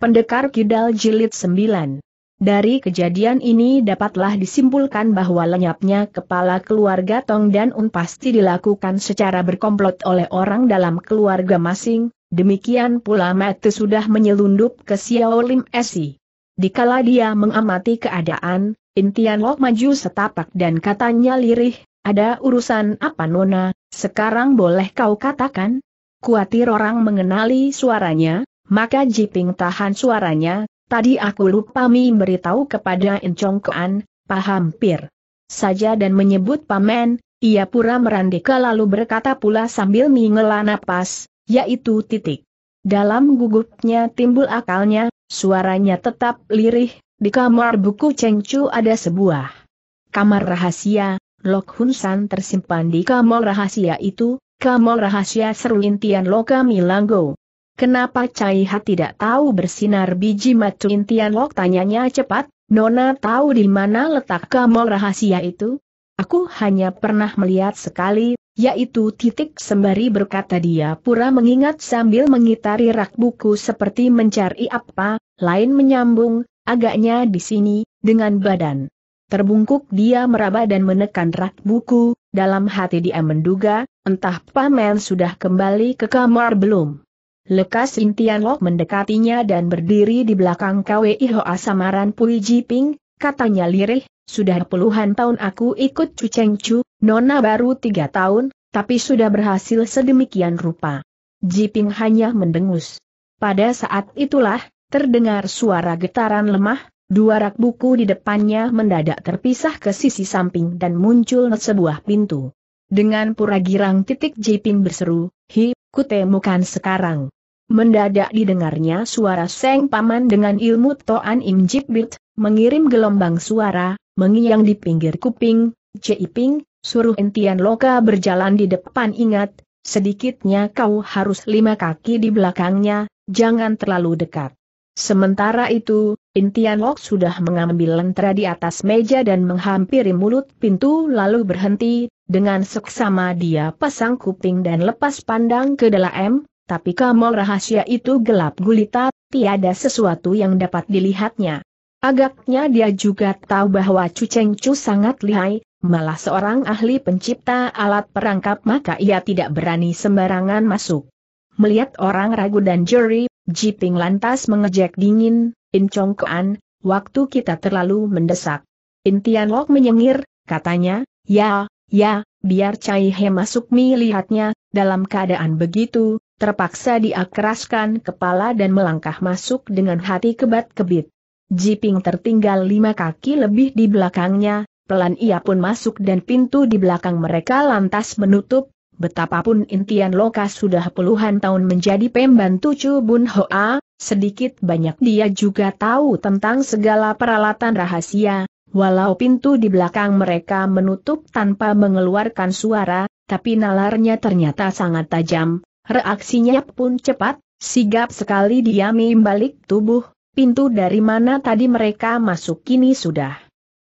Pendekar Kidal Jilid 9 dari kejadian ini dapatlah disimpulkan bahwa lenyapnya kepala keluarga Tong dan Un pasti dilakukan secara berkomplot oleh orang dalam keluarga masing, demikian pula Mate sudah menyelundup ke Xiao Lim Esi. Dikala dia mengamati keadaan, Intian Lok maju setapak dan katanya lirih, ada urusan apa Nona, sekarang boleh kau katakan? Kuatir orang mengenali suaranya, maka Jiping tahan suaranya, tadi aku lupa beritahu kepada Encong Kuan, paham pir. Saja dan menyebut pamen, ia pura merandeka lalu berkata pula sambil mengela napas, yaitu titik. Dalam gugupnya timbul akalnya, suaranya tetap lirih, di kamar buku Chengchu ada sebuah kamar rahasia, Lok Hun San tersimpan di kamar rahasia itu, kamar rahasia seru intian Loka Milanggo. Kenapa Cai Ha tidak tahu bersinar biji matu intian lok tanyanya cepat, Nona tahu di mana letak kamol rahasia itu? Aku hanya pernah melihat sekali, yaitu titik sembari berkata dia pura mengingat sambil mengitari rak buku seperti mencari apa, lain menyambung, agaknya di sini, dengan badan. Terbungkuk dia meraba dan menekan rak buku, dalam hati dia menduga, entah paman sudah kembali ke kamar belum. Lekas Lok mendekatinya dan berdiri di belakang KWI Hoa Samaran Pui Jiping, katanya lirih, sudah puluhan tahun aku ikut Cu Cheng Chu, Nona baru tiga tahun, tapi sudah berhasil sedemikian rupa. Jiping hanya mendengus. Pada saat itulah, terdengar suara getaran lemah, dua rak buku di depannya mendadak terpisah ke sisi samping dan muncul sebuah pintu. Dengan pura girang titik Jiping berseru, hi, kutemukan sekarang. Mendadak didengarnya suara Seng Paman dengan ilmu Toan Im Jibit, mengirim gelombang suara, mengiang di pinggir kuping, Ping, suruh Entian Loka berjalan di depan ingat, sedikitnya kau harus lima kaki di belakangnya, jangan terlalu dekat. Sementara itu, Intian Lok sudah mengambil lentera di atas meja dan menghampiri mulut pintu lalu berhenti, dengan seksama dia pasang kuping dan lepas pandang ke dalam, tapi kamol rahasia itu gelap gulita, tiada sesuatu yang dapat dilihatnya. Agaknya dia juga tahu bahwa Chu Cheng Chu sangat lihai, malah seorang ahli pencipta alat perangkap maka ia tidak berani sembarangan masuk. Melihat orang ragu dan jeri, Jiping lantas mengejek dingin, In Chong Kuan, waktu kita terlalu mendesak. In Lok menyengir, katanya, ya, ya, biar Cai He masuk mi lihatnya, dalam keadaan begitu, Terpaksa dia kepala dan melangkah masuk dengan hati kebat-kebit. Jiping tertinggal lima kaki lebih di belakangnya, pelan ia pun masuk dan pintu di belakang mereka lantas menutup, betapapun Intian Loka sudah puluhan tahun menjadi pembantu Chu Bun Hoa, sedikit banyak dia juga tahu tentang segala peralatan rahasia, walau pintu di belakang mereka menutup tanpa mengeluarkan suara, tapi nalarnya ternyata sangat tajam, Reaksinya pun cepat, sigap sekali dia membalik tubuh, pintu dari mana tadi mereka masuk kini sudah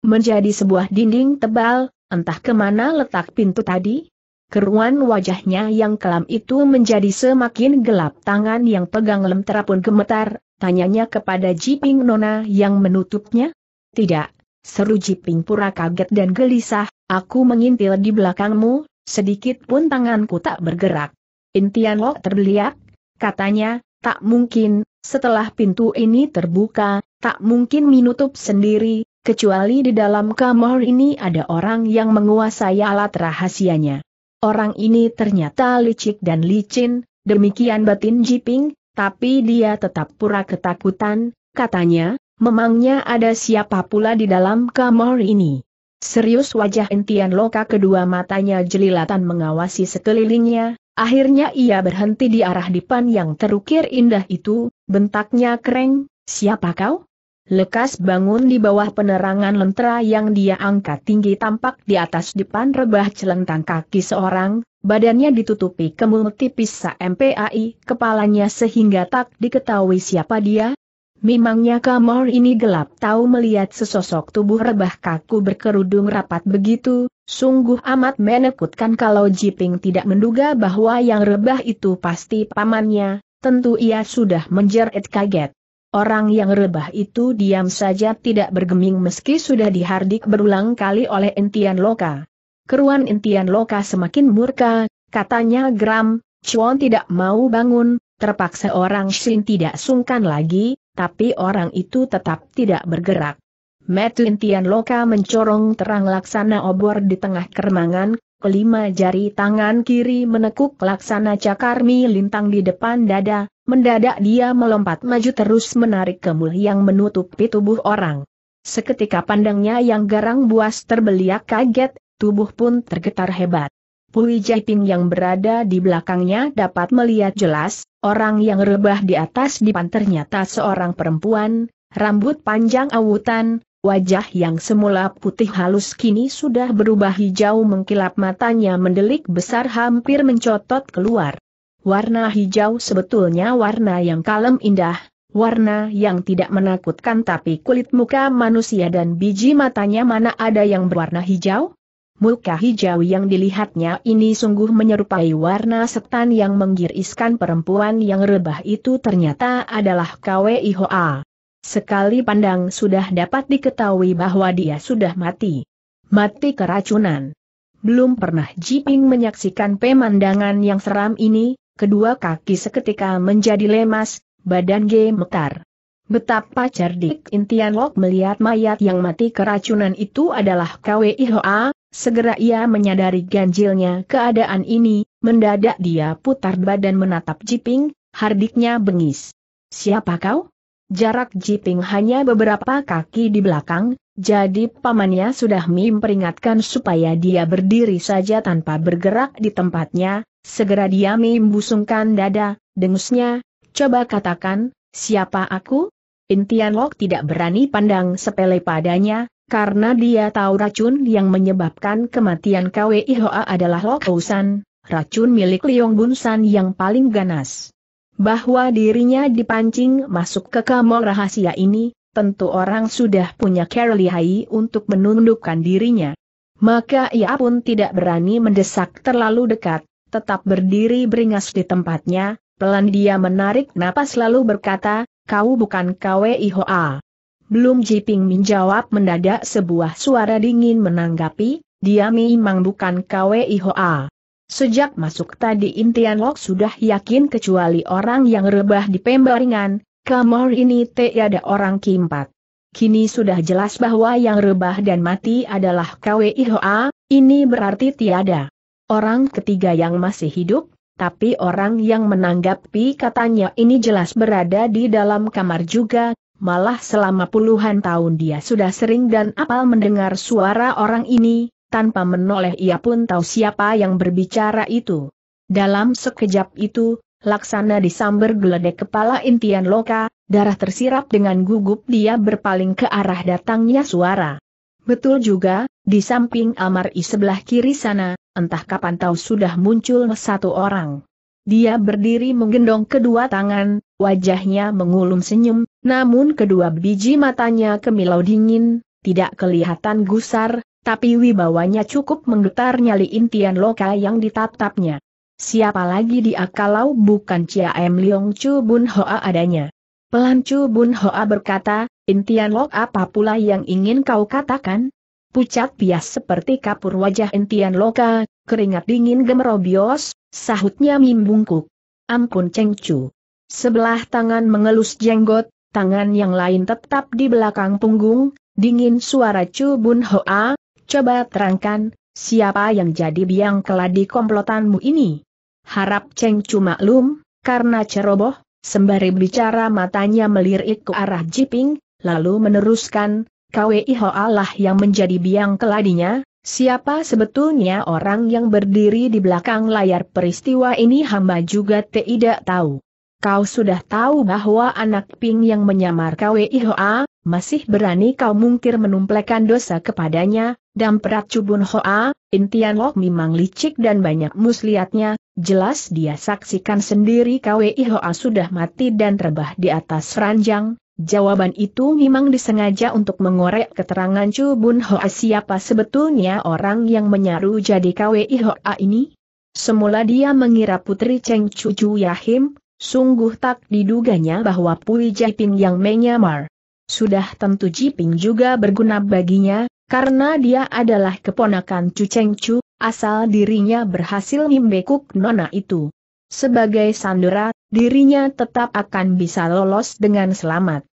menjadi sebuah dinding tebal, entah kemana letak pintu tadi? Keruan wajahnya yang kelam itu menjadi semakin gelap tangan yang pegang lemtera pun gemetar, tanyanya kepada Jiping Nona yang menutupnya. Tidak, seru Jiping pura kaget dan gelisah, aku mengintil di belakangmu, sedikit pun tanganku tak bergerak. Lok terbeliak, katanya, tak mungkin, setelah pintu ini terbuka, tak mungkin menutup sendiri, kecuali di dalam kamar ini ada orang yang menguasai alat rahasianya. Orang ini ternyata licik dan licin, demikian batin Jiping, tapi dia tetap pura ketakutan, katanya, memangnya ada siapa pula di dalam kamar ini. Serius wajah Entian Loka kedua matanya jelilatan mengawasi sekelilingnya, Akhirnya ia berhenti di arah dipan yang terukir indah itu, bentaknya kering, siapa kau? Lekas bangun di bawah penerangan lentera yang dia angkat tinggi tampak di atas depan rebah celentang kaki seorang, badannya ditutupi kemul tipis MPAI kepalanya sehingga tak diketahui siapa dia. Memangnya kamar ini gelap tahu melihat sesosok tubuh rebah kaku berkerudung rapat begitu, Sungguh amat menekutkan kalau Jiping tidak menduga bahwa yang rebah itu pasti pamannya, tentu ia sudah menjerit kaget. Orang yang rebah itu diam saja tidak bergeming meski sudah dihardik berulang kali oleh Entian Loka. Keruan Entian Loka semakin murka, katanya geram, Chuan tidak mau bangun, terpaksa orang Shin tidak sungkan lagi, tapi orang itu tetap tidak bergerak. Metin Tian Loka mencorong terang laksana obor di tengah kermangan, kelima jari tangan kiri menekuk laksana cakarmi lintang di depan dada, mendadak dia melompat maju terus menarik kemul yang menutupi tubuh orang. Seketika pandangnya yang garang buas terbeliak kaget, tubuh pun tergetar hebat. Pui Jaiping yang berada di belakangnya dapat melihat jelas, orang yang rebah di atas dipan ternyata seorang perempuan, rambut panjang awutan, Wajah yang semula putih halus kini sudah berubah hijau mengkilap matanya mendelik besar hampir mencotot keluar. Warna hijau sebetulnya warna yang kalem indah, warna yang tidak menakutkan tapi kulit muka manusia dan biji matanya mana ada yang berwarna hijau? Muka hijau yang dilihatnya ini sungguh menyerupai warna setan yang menggiriskan perempuan yang rebah itu ternyata adalah Kwe Ihoa. Sekali pandang sudah dapat diketahui bahwa dia sudah mati. Mati keracunan. Belum pernah Jiping menyaksikan pemandangan yang seram ini, kedua kaki seketika menjadi lemas, badan gemetar. Betapa cerdik Intian Lok melihat mayat yang mati keracunan itu adalah KWI segera ia menyadari ganjilnya keadaan ini, mendadak dia putar badan menatap Jiping, hardiknya bengis. Siapa kau? Jarak Jiping hanya beberapa kaki di belakang, jadi pamannya sudah memperingatkan supaya dia berdiri saja tanpa bergerak di tempatnya, segera dia membusungkan dada, dengusnya, coba katakan, siapa aku? Intian Lok tidak berani pandang sepele padanya, karena dia tahu racun yang menyebabkan kematian Kwi Hoa adalah Lok Ousan, racun milik Liong Bunsan yang paling ganas bahwa dirinya dipancing masuk ke kamar rahasia ini, tentu orang sudah punya kerelihai untuk menundukkan dirinya. Maka ia pun tidak berani mendesak terlalu dekat, tetap berdiri beringas di tempatnya, pelan dia menarik napas lalu berkata, kau bukan KWI Hoa. Belum Jiping menjawab mendadak sebuah suara dingin menanggapi, dia memang bukan KWI Hoa. Sejak masuk tadi Intian Lok sudah yakin kecuali orang yang rebah di pembaringan, kamar ini tiada orang kimpat. Kini sudah jelas bahwa yang rebah dan mati adalah KWIHOA, ini berarti tiada. Orang ketiga yang masih hidup, tapi orang yang menanggapi katanya ini jelas berada di dalam kamar juga, malah selama puluhan tahun dia sudah sering dan apal mendengar suara orang ini, tanpa menoleh ia pun tahu siapa yang berbicara itu. Dalam sekejap itu, laksana disamber geledek kepala intian loka, darah tersirap dengan gugup dia berpaling ke arah datangnya suara. Betul juga, di samping Amari sebelah kiri sana, entah kapan tahu sudah muncul satu orang. Dia berdiri menggendong kedua tangan, wajahnya mengulum senyum, namun kedua biji matanya kemilau dingin, tidak kelihatan gusar, tapi wibawanya cukup menggetar nyali intian loka yang ditatapnya. Siapa lagi dia kalau bukan Cia M. Leong Chu Bun Hoa adanya. Pelan Chu Bun Hoa berkata, Intian Lok apa pula yang ingin kau katakan? Pucat bias seperti kapur wajah Intian Loka, keringat dingin gemerobios, sahutnya mim bungkuk. Ampun Cheng Chu. Sebelah tangan mengelus jenggot, tangan yang lain tetap di belakang punggung, dingin suara Chu Bun Hoa, Coba terangkan, siapa yang jadi biang keladi komplotanmu ini? Harap Cheng cuma maklum, karena ceroboh, sembari bicara matanya melirik ke arah Jiping, lalu meneruskan, KWI Allah Allah yang menjadi biang keladinya, siapa sebetulnya orang yang berdiri di belakang layar peristiwa ini hamba juga tidak tahu. Kau sudah tahu bahwa anak Ping yang menyamar Kwei Hoa, masih berani kau mungkir menumplekan dosa kepadanya, Dan perat cubun hoa, intian lok memang licik dan banyak muslihatnya, jelas dia saksikan sendiri KWI hoa sudah mati dan terbah di atas ranjang, Jawaban itu memang disengaja untuk mengorek keterangan Chu Hoa siapa sebetulnya orang yang menyaru jadi KWI Hoa ini. Semula dia mengira putri Cheng Chu Yahim, sungguh tak diduganya bahwa Pui Ping yang menyamar. Sudah tentu Jiping juga berguna baginya, karena dia adalah keponakan Chu Cheng Chu, asal dirinya berhasil membekuk nona itu. Sebagai sandera, dirinya tetap akan bisa lolos dengan selamat.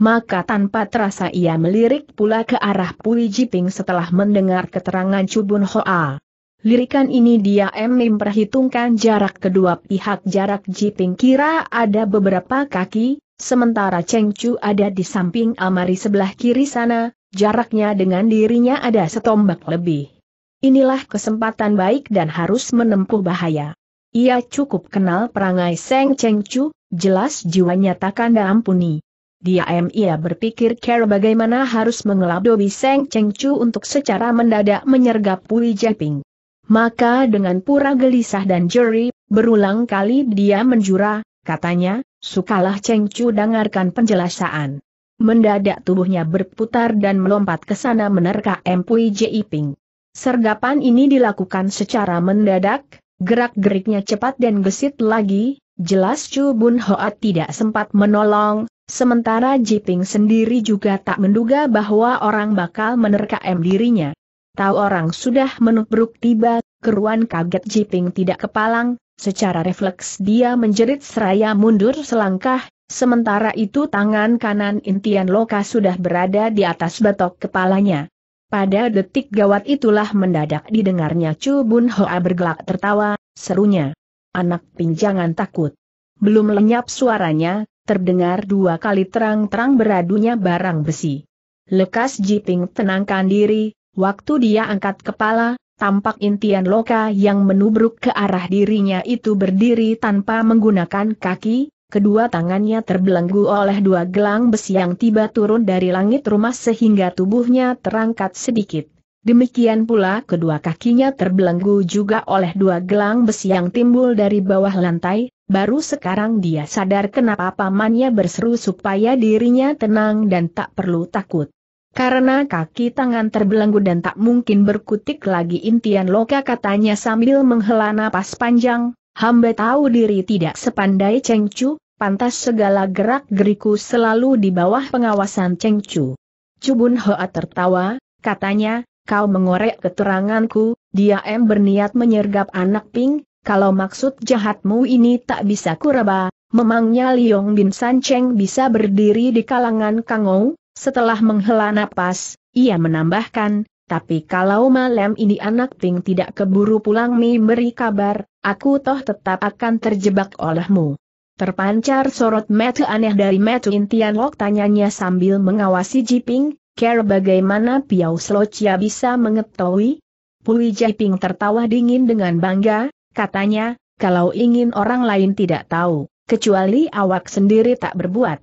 Maka tanpa terasa ia melirik pula ke arah Pui Jiping setelah mendengar keterangan Bun Hoa. Lirikan ini dia M memperhitungkan jarak kedua pihak jarak Jiping kira ada beberapa kaki, Sementara Cheng Chu ada di samping Amari sebelah kiri sana, jaraknya dengan dirinya ada setombak lebih. Inilah kesempatan baik dan harus menempuh bahaya. Ia cukup kenal perangai Seng Cheng Chu, jelas jiwanya takkan ampuni. Dia ia berpikir cara bagaimana harus mengelabui Seng Cheng Chu untuk secara mendadak menyergap Pui Japing. Maka dengan pura gelisah dan jeri, berulang kali dia menjura, katanya, Sukalah Cheng Chu dengarkan penjelasan. Mendadak tubuhnya berputar dan melompat ke sana menerka Mpui Ji Jiping. Sergapan ini dilakukan secara mendadak, gerak-geriknya cepat dan gesit lagi, jelas Chu Bun Hoat tidak sempat menolong, sementara Jiping sendiri juga tak menduga bahwa orang bakal menerka M dirinya. Tahu orang sudah menubruk tiba, keruan kaget Jiping tidak kepalang, Secara refleks dia menjerit seraya mundur selangkah, sementara itu tangan kanan intian Loka sudah berada di atas batok kepalanya. Pada detik gawat itulah mendadak didengarnya Chu Bun Hoa bergelak tertawa, serunya. Anak pinjangan takut. Belum lenyap suaranya, terdengar dua kali terang-terang beradunya barang besi. Lekas Jiping tenangkan diri, waktu dia angkat kepala, tampak intian loka yang menubruk ke arah dirinya itu berdiri tanpa menggunakan kaki, kedua tangannya terbelenggu oleh dua gelang besi yang tiba turun dari langit rumah sehingga tubuhnya terangkat sedikit. Demikian pula kedua kakinya terbelenggu juga oleh dua gelang besi yang timbul dari bawah lantai, baru sekarang dia sadar kenapa pamannya berseru supaya dirinya tenang dan tak perlu takut. Karena kaki tangan terbelenggu dan tak mungkin berkutik lagi intian loka katanya sambil menghela napas panjang, hamba tahu diri tidak sepandai Cheng Chu, pantas segala gerak geriku selalu di bawah pengawasan Cheng Chu. Cubun Hoa tertawa, katanya, kau mengorek keteranganku, dia em berniat menyergap anak Ping, kalau maksud jahatmu ini tak bisa kuraba, memangnya Liong Bin San Cheng bisa berdiri di kalangan Kangou, setelah menghela napas, ia menambahkan, tapi kalau malam ini anak ting tidak keburu pulang beri kabar, aku toh tetap akan terjebak olehmu. Terpancar sorot metu aneh dari metu intian Lok tanyanya sambil mengawasi Jiping, care bagaimana Piao Slocia bisa mengetahui? Pui Jiping tertawa dingin dengan bangga, katanya, kalau ingin orang lain tidak tahu, kecuali awak sendiri tak berbuat.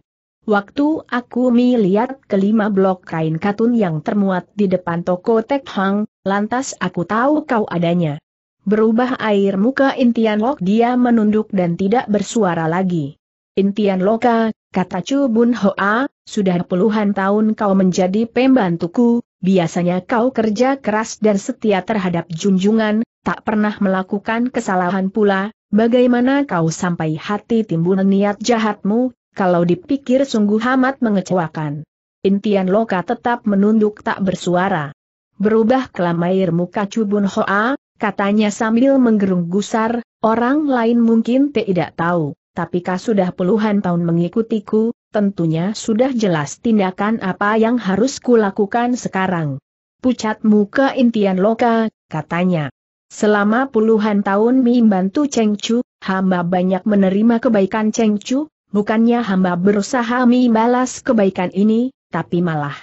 Waktu aku melihat kelima blok kain katun yang termuat di depan toko Tek Hang, lantas aku tahu kau adanya. Berubah air muka Intian Lok dia menunduk dan tidak bersuara lagi. Intian Loka, kata Chu Bun Hoa, sudah puluhan tahun kau menjadi pembantuku, biasanya kau kerja keras dan setia terhadap junjungan, tak pernah melakukan kesalahan pula, Bagaimana kau sampai hati timbul niat jahatmu, kalau dipikir sungguh amat mengecewakan. Intian Loka tetap menunduk tak bersuara. Berubah kelamair muka Cubun Hoa, katanya sambil menggerung gusar, orang lain mungkin tidak tahu, tapi kau sudah puluhan tahun mengikutiku, tentunya sudah jelas tindakan apa yang harus kulakukan sekarang. Pucat muka Intian Loka, katanya. Selama puluhan tahun membantu Cheng Chu, hamba banyak menerima kebaikan Cheng Chu, Bukannya hamba berusaha membalas kebaikan ini, tapi malah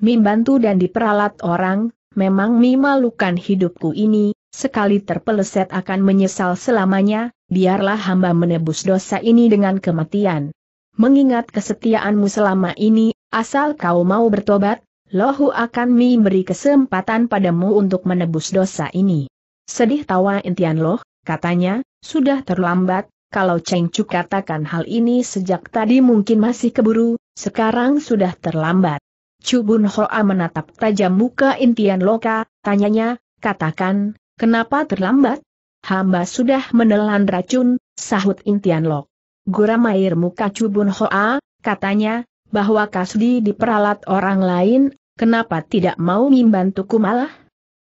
membantu dan diperalat orang, memang memalukan hidupku ini, sekali terpeleset akan menyesal selamanya, biarlah hamba menebus dosa ini dengan kematian. Mengingat kesetiaanmu selama ini, asal kau mau bertobat, Lohu akan memberi kesempatan padamu untuk menebus dosa ini. Sedih tawa intian Loh, katanya, sudah terlambat, kalau Cheng Chu katakan hal ini sejak tadi mungkin masih keburu, sekarang sudah terlambat. Chu Bun Hoa menatap tajam muka Intian Loka, tanyanya, katakan, kenapa terlambat? Hamba sudah menelan racun, sahut Intian Lok. Guram air muka Chu Bun Hoa, katanya, bahwa Kasdi diperalat orang lain, kenapa tidak mau membantuku malah?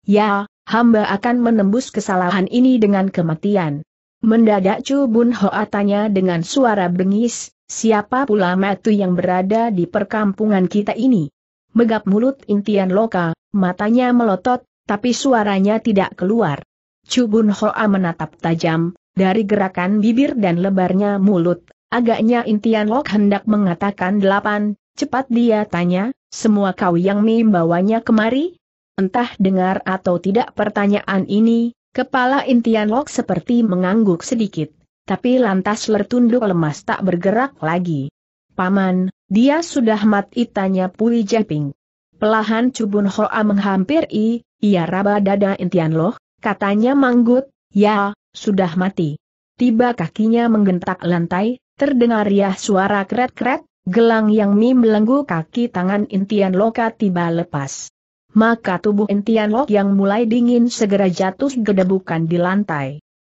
Ya, hamba akan menembus kesalahan ini dengan kematian. Mendadak Chu Bun Hoa tanya dengan suara bengis, siapa pula metu yang berada di perkampungan kita ini? Megap mulut intian loka, matanya melotot, tapi suaranya tidak keluar. Chu Bun Hoa menatap tajam, dari gerakan bibir dan lebarnya mulut, agaknya intian lok hendak mengatakan delapan, cepat dia tanya, semua kau yang membawanya kemari? Entah dengar atau tidak pertanyaan ini, Kepala Intian Lok seperti mengangguk sedikit, tapi lantas tertunduk lemas tak bergerak lagi. Paman, dia sudah mati tanya Pui Jeping. Pelahan Cubun Hoa menghampiri, ia raba dada Intian Lok, katanya manggut, ya, sudah mati. Tiba kakinya menggentak lantai, terdengar riah ya suara kret-kret, gelang yang mi melenggu kaki tangan Intian Loka tiba lepas maka tubuh lok yang mulai dingin segera jatuh gedebukan di lantai.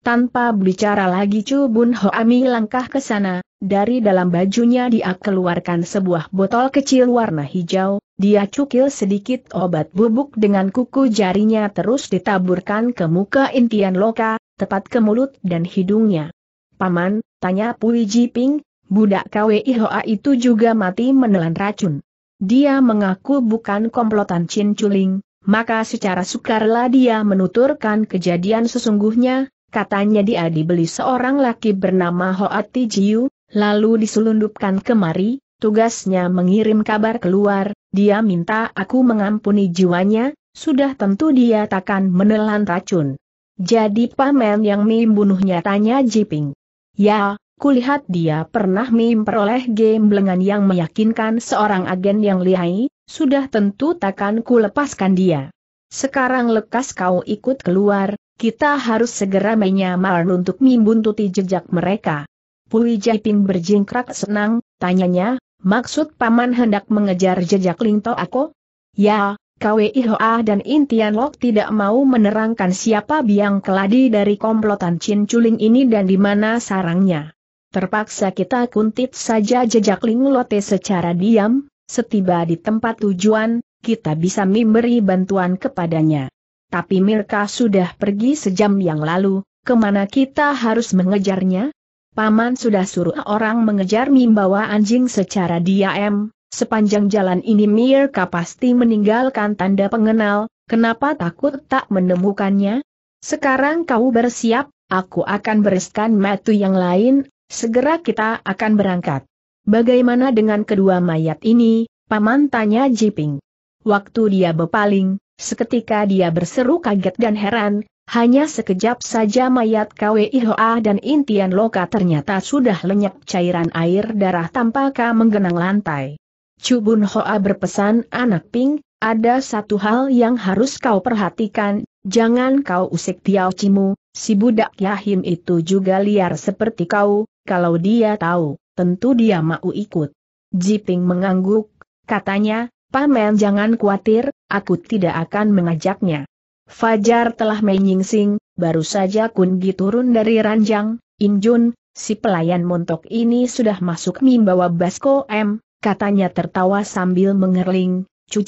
Tanpa bicara lagi Chu Bun Ami langkah ke sana, dari dalam bajunya dia keluarkan sebuah botol kecil warna hijau, dia cukil sedikit obat bubuk dengan kuku jarinya terus ditaburkan ke muka intian loka, tepat ke mulut dan hidungnya. Paman, tanya Pui Ping, budak KWI Hoa itu juga mati menelan racun dia mengaku bukan komplotan Chin Chuling, maka secara sukarela dia menuturkan kejadian sesungguhnya, katanya dia dibeli seorang laki bernama Hoati Jiu, lalu diselundupkan kemari, tugasnya mengirim kabar keluar, dia minta aku mengampuni jiwanya, sudah tentu dia takkan menelan racun. Jadi paman yang membunuhnya tanya Jiping. Ya, kulihat dia pernah memperoleh game gamblengan yang meyakinkan seorang agen yang lihai, sudah tentu takkan ku lepaskan dia. Sekarang lekas kau ikut keluar, kita harus segera menyamar untuk membuntuti jejak mereka. Pui Jaiping berjingkrak senang, tanyanya, maksud paman hendak mengejar jejak Lingto aku? Ya, KWI Hoa dan Intian Lok tidak mau menerangkan siapa biang keladi dari komplotan Chin Chuling ini dan di mana sarangnya. Terpaksa kita kuntit saja jejak Linglote secara diam, setiba di tempat tujuan, kita bisa memberi bantuan kepadanya. Tapi Mirka sudah pergi sejam yang lalu, kemana kita harus mengejarnya? Paman sudah suruh orang mengejar membawa anjing secara diam, sepanjang jalan ini Mirka pasti meninggalkan tanda pengenal, kenapa takut tak menemukannya? Sekarang kau bersiap, aku akan bereskan metu yang lain, Segera kita akan berangkat. Bagaimana dengan kedua mayat ini, Paman tanya Jiping. Waktu dia berpaling, seketika dia berseru kaget dan heran, hanya sekejap saja mayat KWI Ihoa dan Intian Loka ternyata sudah lenyap cairan air darah tanpa menggenang lantai. Cubun Hoa berpesan anak Ping, ada satu hal yang harus kau perhatikan, jangan kau usik Tiao Cimu, si budak Yahim itu juga liar seperti kau, kalau dia tahu, tentu dia mau ikut. Jiping mengangguk, katanya, Paman jangan khawatir, aku tidak akan mengajaknya. Fajar telah menyingsing, baru saja Kungi turun dari ranjang, Injun, si pelayan montok ini sudah masuk membawa Basko M, katanya tertawa sambil mengerling, Cu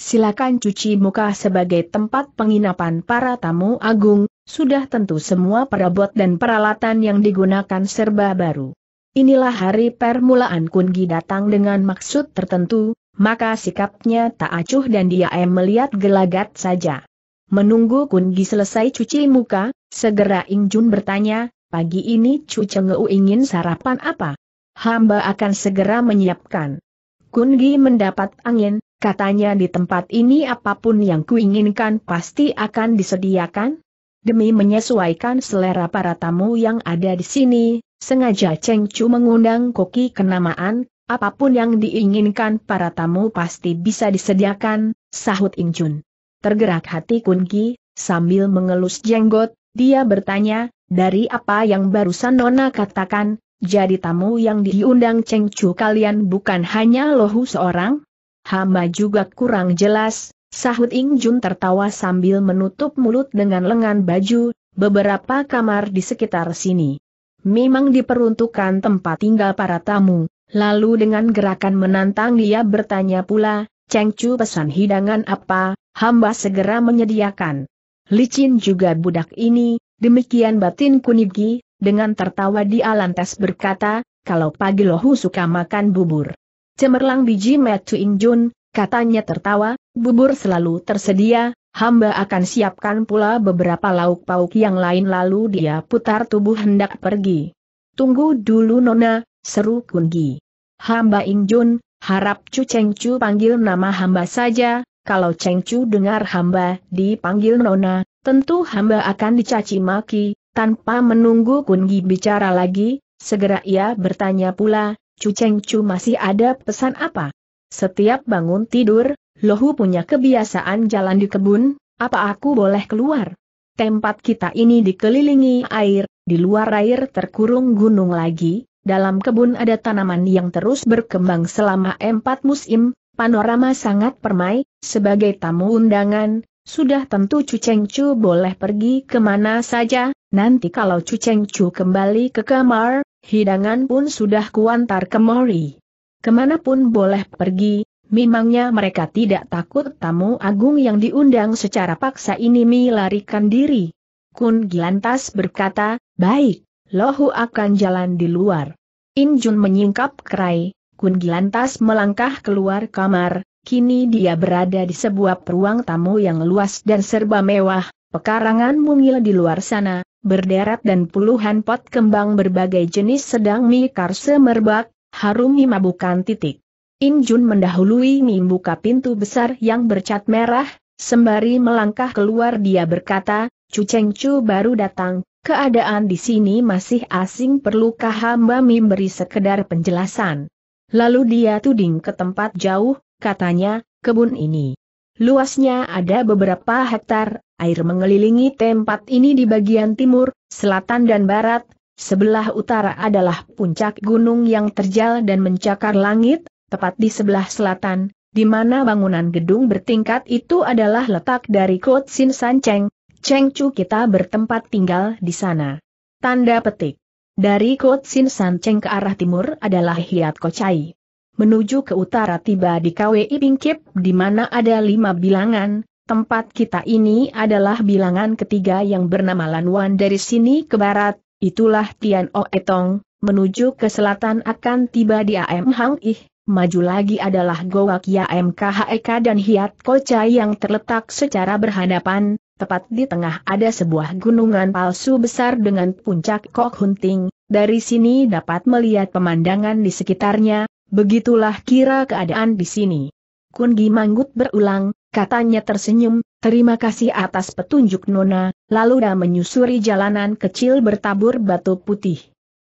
silakan cuci muka sebagai tempat penginapan para tamu agung, sudah tentu semua perabot dan peralatan yang digunakan serba baru. Inilah hari permulaan Kungi datang dengan maksud tertentu, maka sikapnya tak acuh dan dia em melihat gelagat saja. Menunggu Kungi selesai cuci muka, segera Ingjun bertanya, pagi ini Cu Chengeu ingin sarapan apa? Hamba akan segera menyiapkan. Kungi mendapat angin, katanya di tempat ini apapun yang kuinginkan pasti akan disediakan, Demi menyesuaikan selera para tamu yang ada di sini, sengaja Cheng Chu mengundang koki kenamaan, apapun yang diinginkan para tamu pasti bisa disediakan, sahut Jun. Tergerak hati Kun Ki, sambil mengelus jenggot, dia bertanya, dari apa yang barusan Nona katakan, jadi tamu yang diundang Cheng Chu kalian bukan hanya Lohu seorang? Hama juga kurang jelas, Sahut Ing Jun tertawa sambil menutup mulut dengan lengan baju, beberapa kamar di sekitar sini. Memang diperuntukkan tempat tinggal para tamu, lalu dengan gerakan menantang dia bertanya pula, Cheng Chu pesan hidangan apa, hamba segera menyediakan. Licin juga budak ini, demikian batin kunigi, dengan tertawa di alantas berkata, kalau pagi lohu suka makan bubur. Cemerlang biji Metu Injun, Katanya tertawa, bubur selalu tersedia, hamba akan siapkan pula beberapa lauk pauk yang lain lalu dia putar tubuh hendak pergi. Tunggu dulu nona, seru Kungi. Hamba Injun, harap Cu Cheng Chu panggil nama hamba saja, kalau Cheng Chu dengar hamba dipanggil nona, tentu hamba akan dicaci maki, tanpa menunggu Kungi bicara lagi, segera ia bertanya pula, Cu Cheng Chu masih ada pesan apa? Setiap bangun tidur, Lohu punya kebiasaan jalan di kebun, apa aku boleh keluar? Tempat kita ini dikelilingi air, di luar air terkurung gunung lagi, dalam kebun ada tanaman yang terus berkembang selama empat musim, panorama sangat permai, sebagai tamu undangan, sudah tentu Cuceng Cu boleh pergi kemana saja, nanti kalau Cuceng Cu kembali ke kamar, hidangan pun sudah kuantar ke Mori. Kemanapun boleh pergi, memangnya mereka tidak takut tamu agung yang diundang secara paksa ini melarikan diri. Kun Gilantas berkata, baik, Lohu akan jalan di luar. Injun menyingkap kerai, Kun Gilantas melangkah keluar kamar, kini dia berada di sebuah ruang tamu yang luas dan serba mewah, pekarangan mungil di luar sana, berderet dan puluhan pot kembang berbagai jenis sedang mikar semerbak, Harumi mabukan titik. Injun mendahului membuka pintu besar yang bercat merah, sembari melangkah keluar dia berkata, Cu Cheng Chu baru datang, keadaan di sini masih asing perlukah hamba beri sekedar penjelasan. Lalu dia tuding ke tempat jauh, katanya, kebun ini. Luasnya ada beberapa hektar, air mengelilingi tempat ini di bagian timur, selatan dan barat, Sebelah utara adalah puncak gunung yang terjal dan mencakar langit, tepat di sebelah selatan, di mana bangunan gedung bertingkat itu adalah letak dari Kot Sin San Cheng, Cheng Chu kita bertempat tinggal di sana. Tanda petik. Dari Kot Sin San Cheng ke arah timur adalah Hiat Kocai. Menuju ke utara tiba di KWI Pingkip di mana ada lima bilangan, tempat kita ini adalah bilangan ketiga yang bernama Lanwan dari sini ke barat, Itulah Tian Oetong, menuju ke selatan akan tiba di AM Hang Ih, maju lagi adalah Goa Kia MKHEK e dan Hiat Koca yang terletak secara berhadapan, tepat di tengah ada sebuah gunungan palsu besar dengan puncak kok hunting, dari sini dapat melihat pemandangan di sekitarnya, begitulah kira keadaan di sini. Kun Gi Manggut berulang, katanya tersenyum, Terima kasih atas petunjuk Nona, lalu dia menyusuri jalanan kecil bertabur batu putih.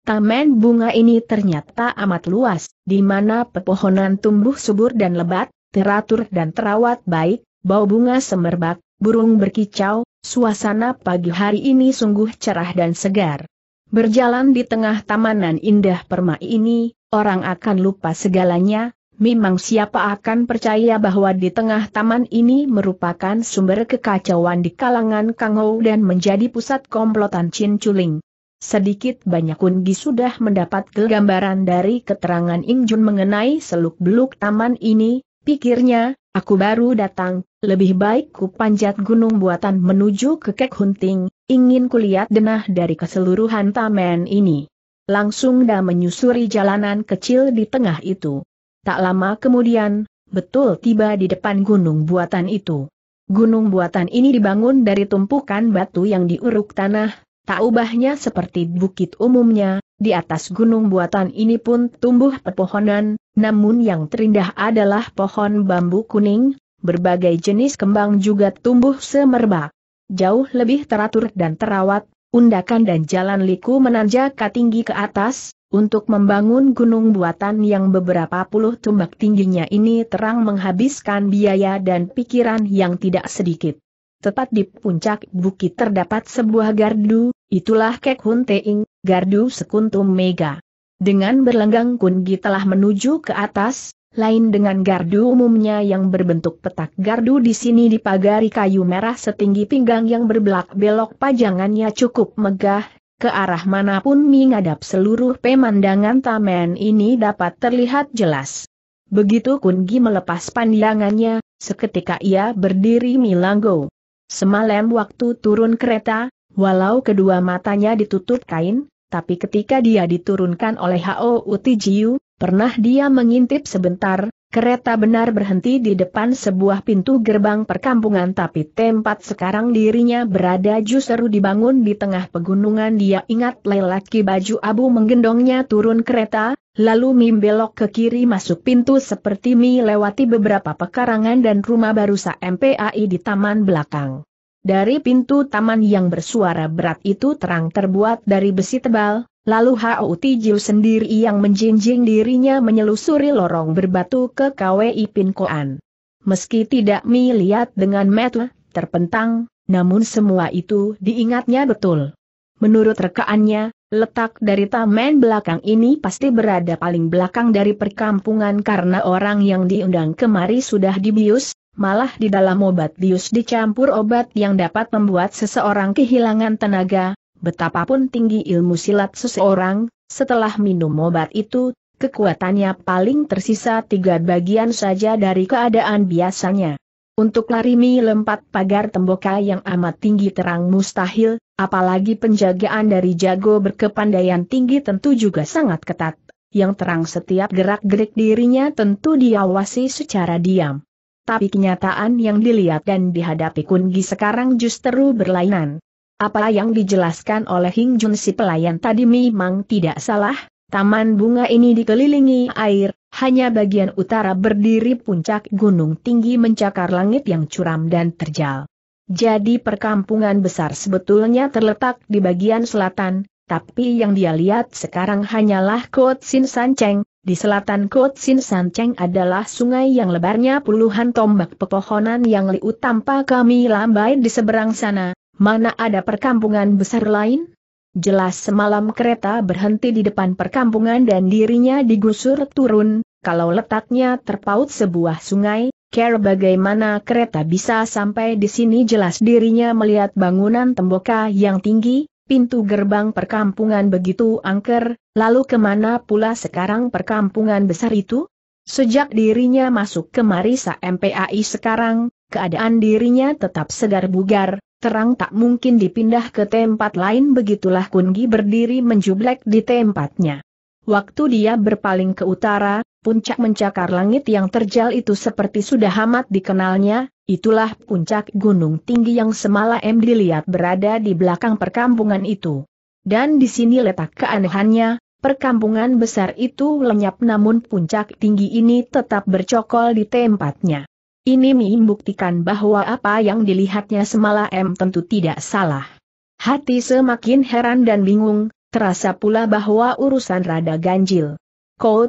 Taman bunga ini ternyata amat luas, di mana pepohonan tumbuh subur dan lebat, teratur dan terawat baik, bau bunga semerbak, burung berkicau, suasana pagi hari ini sungguh cerah dan segar. Berjalan di tengah tamanan indah permai ini, orang akan lupa segalanya, memang siapa akan percaya bahwa di tengah taman ini merupakan sumber kekacauan di kalangan Kang Ho dan menjadi pusat komplotan Chin Chuling. Sedikit banyak Gi sudah mendapat gambaran dari keterangan Ing Jun mengenai seluk-beluk taman ini, pikirnya, aku baru datang, lebih baik ku panjat gunung buatan menuju ke Kek Hunting, ingin kulihat denah dari keseluruhan taman ini. Langsung dah menyusuri jalanan kecil di tengah itu. Tak lama kemudian, betul tiba di depan gunung buatan itu. Gunung buatan ini dibangun dari tumpukan batu yang diuruk tanah, tak ubahnya seperti bukit umumnya, di atas gunung buatan ini pun tumbuh pepohonan, namun yang terindah adalah pohon bambu kuning, berbagai jenis kembang juga tumbuh semerbak. Jauh lebih teratur dan terawat, undakan dan jalan liku menanjak ke tinggi ke atas, untuk membangun gunung buatan yang beberapa puluh tumbak tingginya ini terang menghabiskan biaya dan pikiran yang tidak sedikit. Tepat di puncak bukit terdapat sebuah gardu, itulah Kek Hun Teing, gardu sekuntum mega. Dengan berlenggang Kungi telah menuju ke atas, lain dengan gardu umumnya yang berbentuk petak gardu di sini dipagari kayu merah setinggi pinggang yang berbelak-belok pajangannya cukup megah, ke arah manapun mengadap seluruh pemandangan taman ini dapat terlihat jelas. Begitu Kungi melepas pandangannya, seketika ia berdiri milanggo. Semalam waktu turun kereta, walau kedua matanya ditutup kain, tapi ketika dia diturunkan oleh Hao Utijiu, pernah dia mengintip sebentar, Kereta benar berhenti di depan sebuah pintu gerbang perkampungan tapi tempat sekarang dirinya berada justru dibangun di tengah pegunungan dia ingat lelaki baju abu menggendongnya turun kereta, lalu Mim belok ke kiri masuk pintu seperti Mi lewati beberapa pekarangan dan rumah baru sa MPAI di taman belakang. Dari pintu taman yang bersuara berat itu terang terbuat dari besi tebal, Lalu Hao Jiu sendiri yang menjinjing dirinya menyelusuri lorong berbatu ke KWI Pinkoan. Meski tidak melihat dengan mata terpentang, namun semua itu diingatnya betul. Menurut rekaannya, letak dari taman belakang ini pasti berada paling belakang dari perkampungan karena orang yang diundang kemari sudah dibius, malah di dalam obat bius dicampur obat yang dapat membuat seseorang kehilangan tenaga, betapapun tinggi ilmu silat seseorang, setelah minum obat itu, kekuatannya paling tersisa tiga bagian saja dari keadaan biasanya. Untuk Larimi lempat pagar temboka yang amat tinggi terang mustahil, apalagi penjagaan dari jago berkepandaian tinggi tentu juga sangat ketat, yang terang setiap gerak-gerik dirinya tentu diawasi secara diam. Tapi kenyataan yang dilihat dan dihadapi Kungi sekarang justru berlainan. Apa yang dijelaskan oleh Hing Jun si pelayan tadi memang tidak salah, taman bunga ini dikelilingi air, hanya bagian utara berdiri puncak gunung tinggi mencakar langit yang curam dan terjal. Jadi perkampungan besar sebetulnya terletak di bagian selatan, tapi yang dia lihat sekarang hanyalah Kot Sin San Cheng, di selatan Kot Sin San Cheng adalah sungai yang lebarnya puluhan tombak pepohonan yang liu tanpa kami lambai di seberang sana, mana ada perkampungan besar lain? Jelas semalam kereta berhenti di depan perkampungan dan dirinya digusur turun, kalau letaknya terpaut sebuah sungai, care bagaimana kereta bisa sampai di sini jelas dirinya melihat bangunan temboka yang tinggi, pintu gerbang perkampungan begitu angker, lalu kemana pula sekarang perkampungan besar itu? Sejak dirinya masuk ke Marisa MPAI sekarang, keadaan dirinya tetap segar bugar, terang tak mungkin dipindah ke tempat lain begitulah Kungi berdiri menjublek di tempatnya. Waktu dia berpaling ke utara, puncak mencakar langit yang terjal itu seperti sudah amat dikenalnya, itulah puncak gunung tinggi yang semalam dilihat berada di belakang perkampungan itu. Dan di sini letak keanehannya, perkampungan besar itu lenyap namun puncak tinggi ini tetap bercokol di tempatnya. Ini membuktikan bahwa apa yang dilihatnya semalam tentu tidak salah. Hati semakin heran dan bingung, terasa pula bahwa urusan rada ganjil.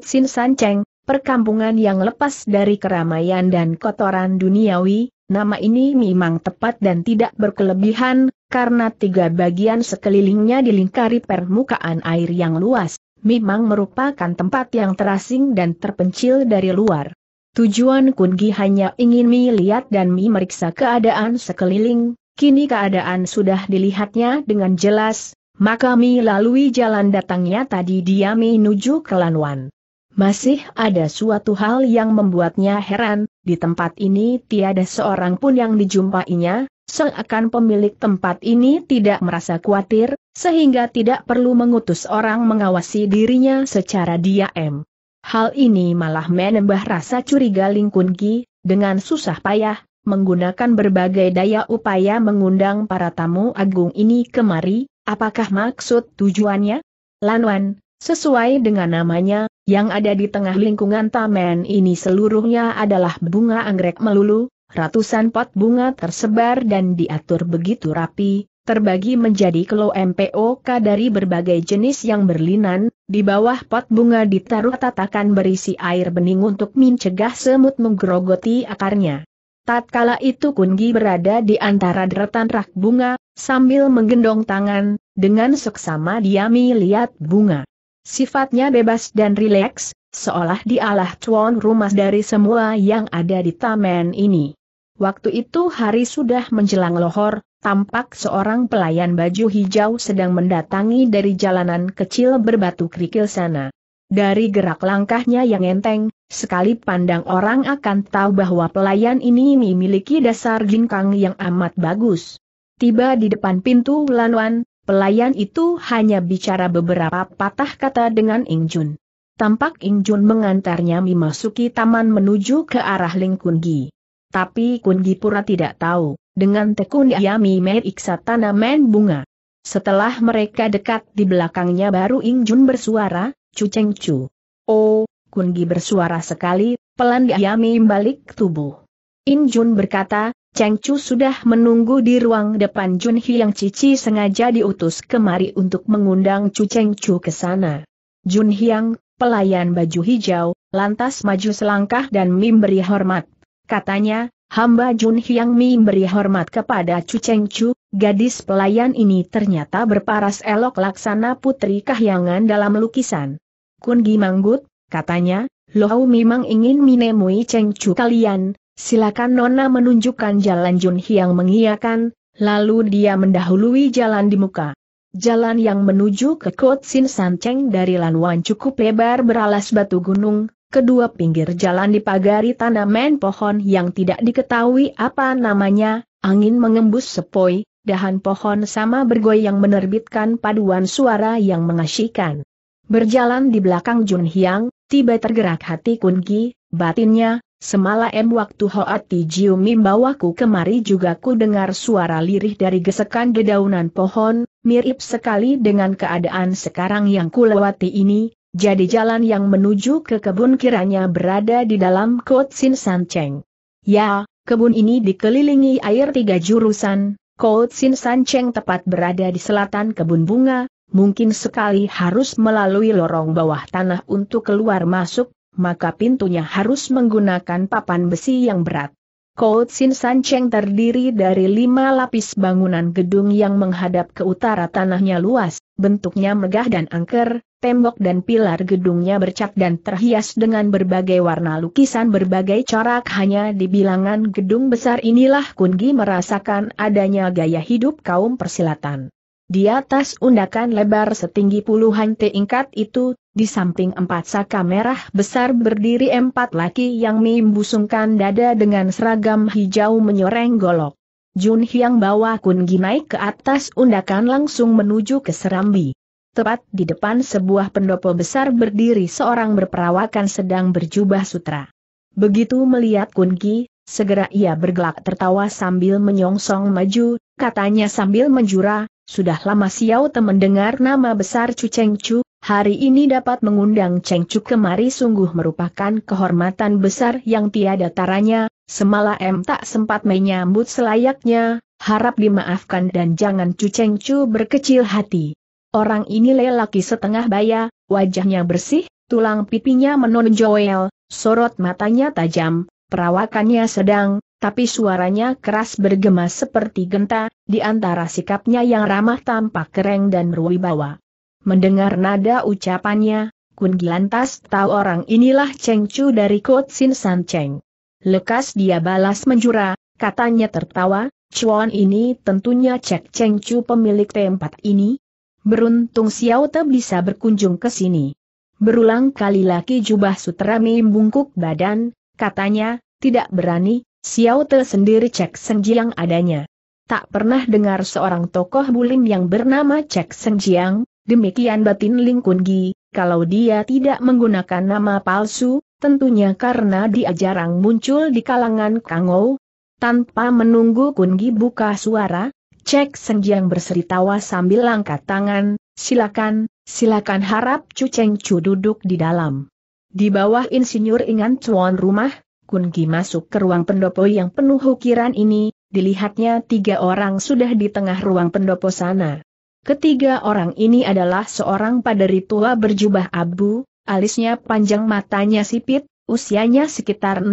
Sin San Cheng, perkampungan yang lepas dari keramaian dan kotoran duniawi, nama ini memang tepat dan tidak berkelebihan, karena tiga bagian sekelilingnya dilingkari permukaan air yang luas, memang merupakan tempat yang terasing dan terpencil dari luar. Tujuan Gi hanya ingin melihat dan memeriksa keadaan sekeliling, kini keadaan sudah dilihatnya dengan jelas, maka Mi lalui jalan datangnya tadi dia menuju ke Lanwan. Masih ada suatu hal yang membuatnya heran, di tempat ini tiada seorang pun yang dijumpainya, seakan pemilik tempat ini tidak merasa khawatir, sehingga tidak perlu mengutus orang mengawasi dirinya secara diam. Hal ini malah menambah rasa curiga Ling Kun Gi, dengan susah payah, menggunakan berbagai daya upaya mengundang para tamu agung ini kemari, apakah maksud tujuannya? Wan, sesuai dengan namanya, yang ada di tengah lingkungan taman ini seluruhnya adalah bunga anggrek melulu, ratusan pot bunga tersebar dan diatur begitu rapi, terbagi menjadi kelo MPOK dari berbagai jenis yang berlinan, di bawah pot bunga ditaruh tatakan berisi air bening untuk mencegah semut menggerogoti akarnya. Tatkala itu Kungi berada di antara deretan rak bunga, sambil menggendong tangan, dengan seksama dia melihat bunga. Sifatnya bebas dan rileks, seolah dialah tuan rumah dari semua yang ada di taman ini. Waktu itu hari sudah menjelang lohor, tampak seorang pelayan baju hijau sedang mendatangi dari jalanan kecil berbatu kerikil sana. Dari gerak langkahnya yang enteng, sekali pandang orang akan tahu bahwa pelayan ini memiliki dasar ginkang yang amat bagus. Tiba di depan pintu lanuan, pelayan itu hanya bicara beberapa patah kata dengan Jun. Tampak Jun mengantarnya memasuki taman menuju ke arah Lingkungi. Tapi pura tidak tahu, dengan tekun Yami meriksa tanaman bunga. Setelah mereka dekat di belakangnya baru Jun bersuara, Cu Cheng Chu. Oh, Kungi bersuara sekali, pelan Yami balik tubuh. Injun berkata, Cheng Chu sudah menunggu di ruang depan Jun Hyang Cici sengaja diutus kemari untuk mengundang Cu Cheng Chu ke sana. Jun Hyang, pelayan baju hijau, lantas maju selangkah dan memberi hormat. Katanya, hamba Jun Hyang Mi beri hormat kepada Chu Cheng Chu, gadis pelayan ini ternyata berparas elok laksana putri kahyangan dalam lukisan. Kun Gi Manggut, katanya, Lohau memang ingin menemui Cheng Chu kalian, silakan Nona menunjukkan jalan Jun Hyang mengiakan, lalu dia mendahului jalan di muka. Jalan yang menuju ke Kot Sin San Cheng dari Lan Wan cukup lebar beralas batu gunung, kedua pinggir jalan dipagari tanaman pohon yang tidak diketahui apa namanya, angin mengembus sepoi, dahan pohon sama bergoyang menerbitkan paduan suara yang mengasyikan. Berjalan di belakang Jun Hyang, tiba tergerak hati Kun Gi, batinnya, semalam waktu Hoati Mim bawaku kemari juga ku dengar suara lirih dari gesekan dedaunan pohon, mirip sekali dengan keadaan sekarang yang ku lewati ini, jadi jalan yang menuju ke kebun kiranya berada di dalam Kot Sin San Cheng. Ya, kebun ini dikelilingi air tiga jurusan, Kot Sin San Cheng tepat berada di selatan kebun bunga, mungkin sekali harus melalui lorong bawah tanah untuk keluar masuk, maka pintunya harus menggunakan papan besi yang berat. Kot Sin San Cheng terdiri dari lima lapis bangunan gedung yang menghadap ke utara tanahnya luas, bentuknya megah dan angker, Tembok dan pilar gedungnya bercak dan terhias dengan berbagai warna lukisan berbagai corak hanya di bilangan gedung besar inilah Kungi merasakan adanya gaya hidup kaum persilatan. Di atas undakan lebar setinggi puluhan tingkat itu, di samping empat saka merah besar berdiri empat laki yang membusungkan dada dengan seragam hijau menyoreng golok. Jun Hyang bawa Kungi naik ke atas undakan langsung menuju ke Serambi. Tepat di depan sebuah pendopo besar berdiri seorang berperawakan sedang berjubah sutra. Begitu melihat Kunki, segera ia bergelak tertawa sambil menyongsong maju, katanya sambil menjura, sudah lama Xiao Te mendengar nama besar Chu Cheng Chu, hari ini dapat mengundang Cheng Chu kemari sungguh merupakan kehormatan besar yang tiada taranya, semalam tak sempat menyambut selayaknya, harap dimaafkan dan jangan Chu Cheng Chu berkecil hati. Orang ini lelaki setengah baya, wajahnya bersih, tulang pipinya menonjol, sorot matanya tajam, perawakannya sedang, tapi suaranya keras bergema seperti genta, di antara sikapnya yang ramah tampak kereng dan berwibawa. Mendengar nada ucapannya, Kun Gilantas tahu orang inilah Cheng Chu dari Kot Sin San Cheng. Lekas dia balas menjura, katanya tertawa, Chuan ini tentunya cek Cheng Chu pemilik tempat ini, Beruntung Xiao Te bisa berkunjung ke sini. Berulang kali laki jubah sutera membungkuk bungkuk badan, katanya, tidak berani, Xiao Te sendiri cek senjiang adanya. Tak pernah dengar seorang tokoh bulim yang bernama Cek Senjiang, demikian batin Ling Kun Gi, kalau dia tidak menggunakan nama palsu, tentunya karena dia jarang muncul di kalangan Kangou. Tanpa menunggu Kun Gi buka suara, Cek Senjiang berseri tawa sambil angkat tangan, silakan, silakan harap Chu Cheng Chu duduk di dalam. Di bawah insinyur ingan tuan rumah, Kun Gi masuk ke ruang pendopo yang penuh ukiran ini, dilihatnya tiga orang sudah di tengah ruang pendopo sana. Ketiga orang ini adalah seorang paderi tua berjubah abu, alisnya panjang matanya sipit, usianya sekitar 60,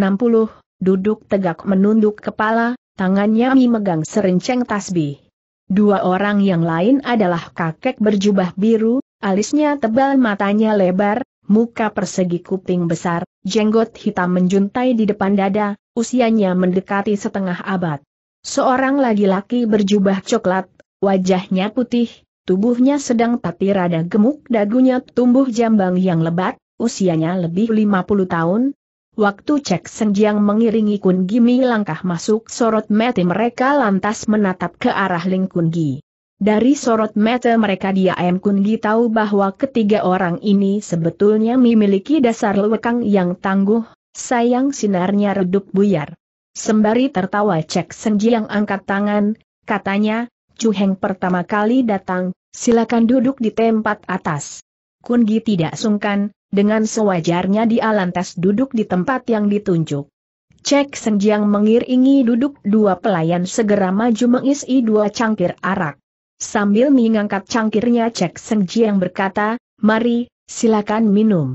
duduk tegak menunduk kepala, tangannya memegang serenceng tasbih. Dua orang yang lain adalah kakek berjubah biru, alisnya tebal matanya lebar, muka persegi kuping besar, jenggot hitam menjuntai di depan dada, usianya mendekati setengah abad. Seorang laki-laki berjubah coklat, wajahnya putih, tubuhnya sedang tapi rada gemuk dagunya tumbuh jambang yang lebat, usianya lebih 50 tahun, Waktu Cek Senjiang mengiringi Kun Gimi langkah masuk sorot mata mereka lantas menatap ke arah Ling Kun Gi. Dari sorot mata mereka dia am Kun Gi tahu bahwa ketiga orang ini sebetulnya memiliki dasar lewekang yang tangguh, sayang sinarnya redup buyar. Sembari tertawa Cek Senjiang angkat tangan, katanya, Chu Heng pertama kali datang, silakan duduk di tempat atas. Kun Gi tidak sungkan, dengan sewajarnya dia lantas duduk di tempat yang ditunjuk. Cek Senjiang mengiringi duduk dua pelayan segera maju mengisi dua cangkir arak. Sambil mengangkat cangkirnya Cek Senjiang berkata, Mari, silakan minum.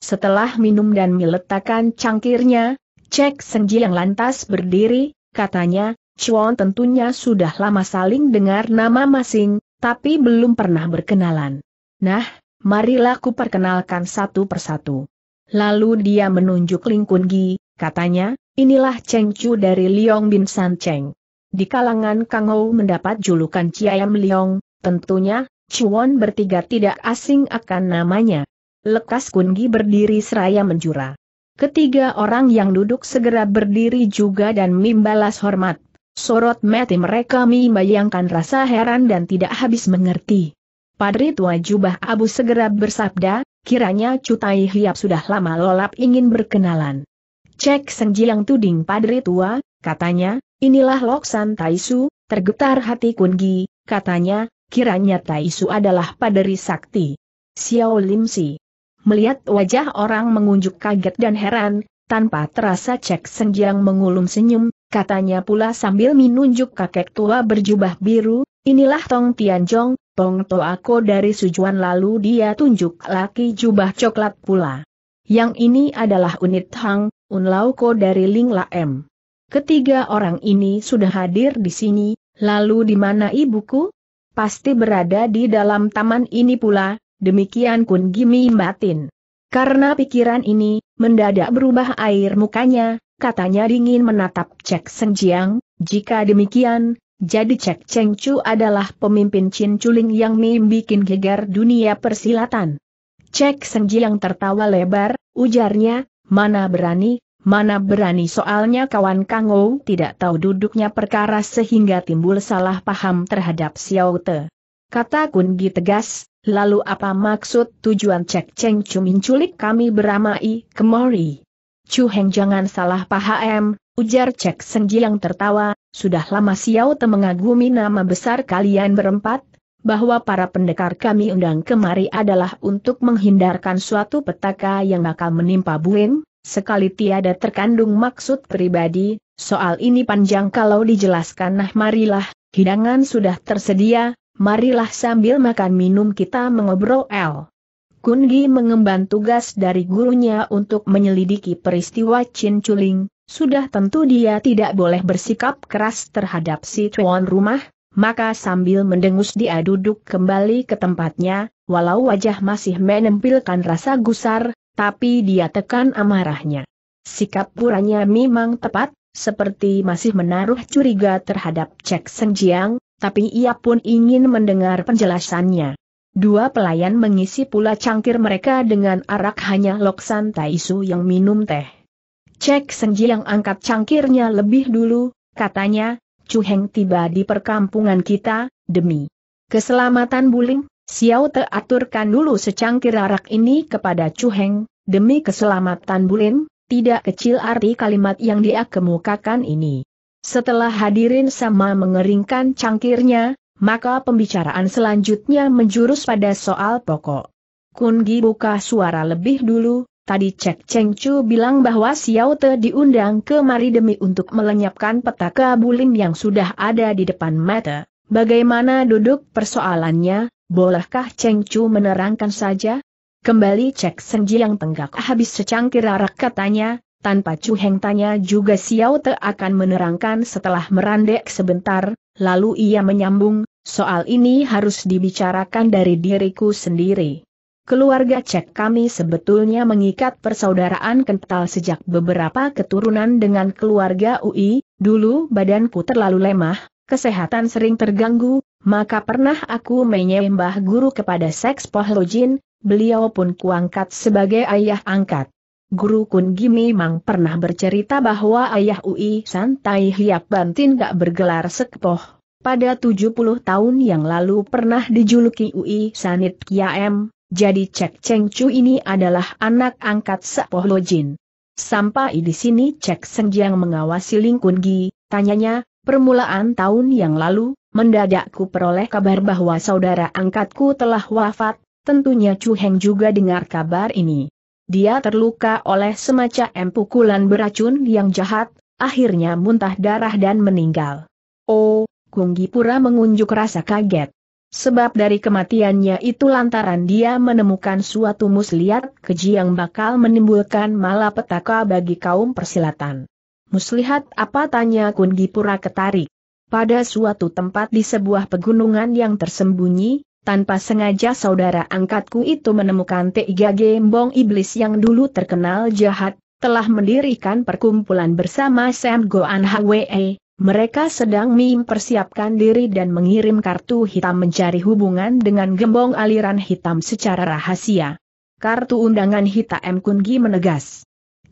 Setelah minum dan meletakkan cangkirnya, Cek Senjiang lantas berdiri, katanya, Chuan tentunya sudah lama saling dengar nama masing, tapi belum pernah berkenalan. Nah, marilah ku perkenalkan satu persatu. Lalu dia menunjuk Ling Gi, katanya, inilah Cheng Chu dari Liong Bin San Cheng. Di kalangan Kang Hou mendapat julukan Ciayam Liong, tentunya, Chuan bertiga tidak asing akan namanya. Lekas Kun Gi berdiri seraya menjura. Ketiga orang yang duduk segera berdiri juga dan membalas hormat. Sorot mati mereka membayangkan rasa heran dan tidak habis mengerti. Padri tua jubah abu segera bersabda, kiranya Cutai Hiap sudah lama lolap ingin berkenalan. Cek yang tuding padri tua, katanya, inilah Loksan Taisu, tergetar hati Kungi, katanya, kiranya Taisu adalah padri sakti. Xiao Lim Si. Melihat wajah orang mengunjuk kaget dan heran, tanpa terasa Cek yang mengulum senyum, katanya pula sambil menunjuk kakek tua berjubah biru, inilah Tong Tianjong, to aku dari Sujuan lalu dia tunjuk laki jubah coklat pula. Yang ini adalah unit Hang, Unlauko dari Ling La M. Ketiga orang ini sudah hadir di sini, lalu di mana ibuku? Pasti berada di dalam taman ini pula, demikian Kun Gimi batin. Karena pikiran ini, mendadak berubah air mukanya, katanya dingin menatap Cek Senjiang, jika demikian, jadi Cek Cheng Chu adalah pemimpin Chin Chuling yang membuat gegar dunia persilatan. Cek Senji yang tertawa lebar, ujarnya, mana berani, mana berani soalnya kawan Kang Ou tidak tahu duduknya perkara sehingga timbul salah paham terhadap Xiao Te. Kata Kun Gi tegas, lalu apa maksud tujuan Cek Cheng Chu menculik kami beramai kemari? Chu Heng jangan salah paham, ujar Cek Senji yang tertawa, sudah lama Xiao Te mengagumi nama besar kalian berempat, bahwa para pendekar kami undang kemari adalah untuk menghindarkan suatu petaka yang akan menimpa Buing, sekali tiada terkandung maksud pribadi, soal ini panjang kalau dijelaskan nah marilah, hidangan sudah tersedia, marilah sambil makan minum kita mengobrol el. Kun Gi mengemban tugas dari gurunya untuk menyelidiki peristiwa Chin Chuling, sudah tentu dia tidak boleh bersikap keras terhadap si tuan rumah, maka sambil mendengus dia duduk kembali ke tempatnya, walau wajah masih menempelkan rasa gusar, tapi dia tekan amarahnya. Sikap puranya memang tepat, seperti masih menaruh curiga terhadap Cek Senjiang, tapi ia pun ingin mendengar penjelasannya. Dua pelayan mengisi pula cangkir mereka dengan arak hanya Loksan Taisu yang minum teh. Cek Senji yang angkat cangkirnya lebih dulu, katanya, Chu Heng tiba di perkampungan kita, demi keselamatan Buling, Xiao Te aturkan dulu secangkir arak ini kepada Chu Heng, demi keselamatan Buling, tidak kecil arti kalimat yang dia kemukakan ini. Setelah hadirin sama mengeringkan cangkirnya, maka pembicaraan selanjutnya menjurus pada soal pokok. Kun buka suara lebih dulu, tadi Cek Cheng Chu bilang bahwa Xiao Te diundang kemari demi untuk melenyapkan petaka bulim yang sudah ada di depan mata. Bagaimana duduk persoalannya, bolehkah Cheng Chu menerangkan saja? Kembali Cek Senji yang tenggak habis secangkir arak katanya, tanpa Chu Heng tanya juga Xiao Te akan menerangkan setelah merandek sebentar, lalu ia menyambung, soal ini harus dibicarakan dari diriku sendiri. Keluarga Cek kami sebetulnya mengikat persaudaraan kental sejak beberapa keturunan dengan keluarga UI, dulu badanku terlalu lemah, kesehatan sering terganggu, maka pernah aku menyembah guru kepada Seks Pohlojin, beliau pun kuangkat sebagai ayah angkat. Guru Kun memang pernah bercerita bahwa ayah Ui Santai Hiap Bantin gak bergelar sekepoh. Pada 70 tahun yang lalu pernah dijuluki Ui Sanit Kia M. jadi Cek Cheng Chu ini adalah anak angkat Sepoh Lojin. Sampai di sini Cek Seng Jiang mengawasi Ling Kun Gi, tanyanya, permulaan tahun yang lalu, mendadak ku peroleh kabar bahwa saudara angkatku telah wafat, tentunya Chu Heng juga dengar kabar ini dia terluka oleh semacam pukulan beracun yang jahat, akhirnya muntah darah dan meninggal. Oh, Kunggi Pura mengunjuk rasa kaget. Sebab dari kematiannya itu lantaran dia menemukan suatu muslihat keji yang bakal menimbulkan malapetaka bagi kaum persilatan. Muslihat apa tanya Kunggi Pura ketarik. Pada suatu tempat di sebuah pegunungan yang tersembunyi, tanpa sengaja saudara angkatku itu menemukan tiga gembong iblis yang dulu terkenal jahat, telah mendirikan perkumpulan bersama Sam Goan Hwe, mereka sedang mempersiapkan diri dan mengirim kartu hitam mencari hubungan dengan gembong aliran hitam secara rahasia. Kartu undangan hitam Kungi menegas.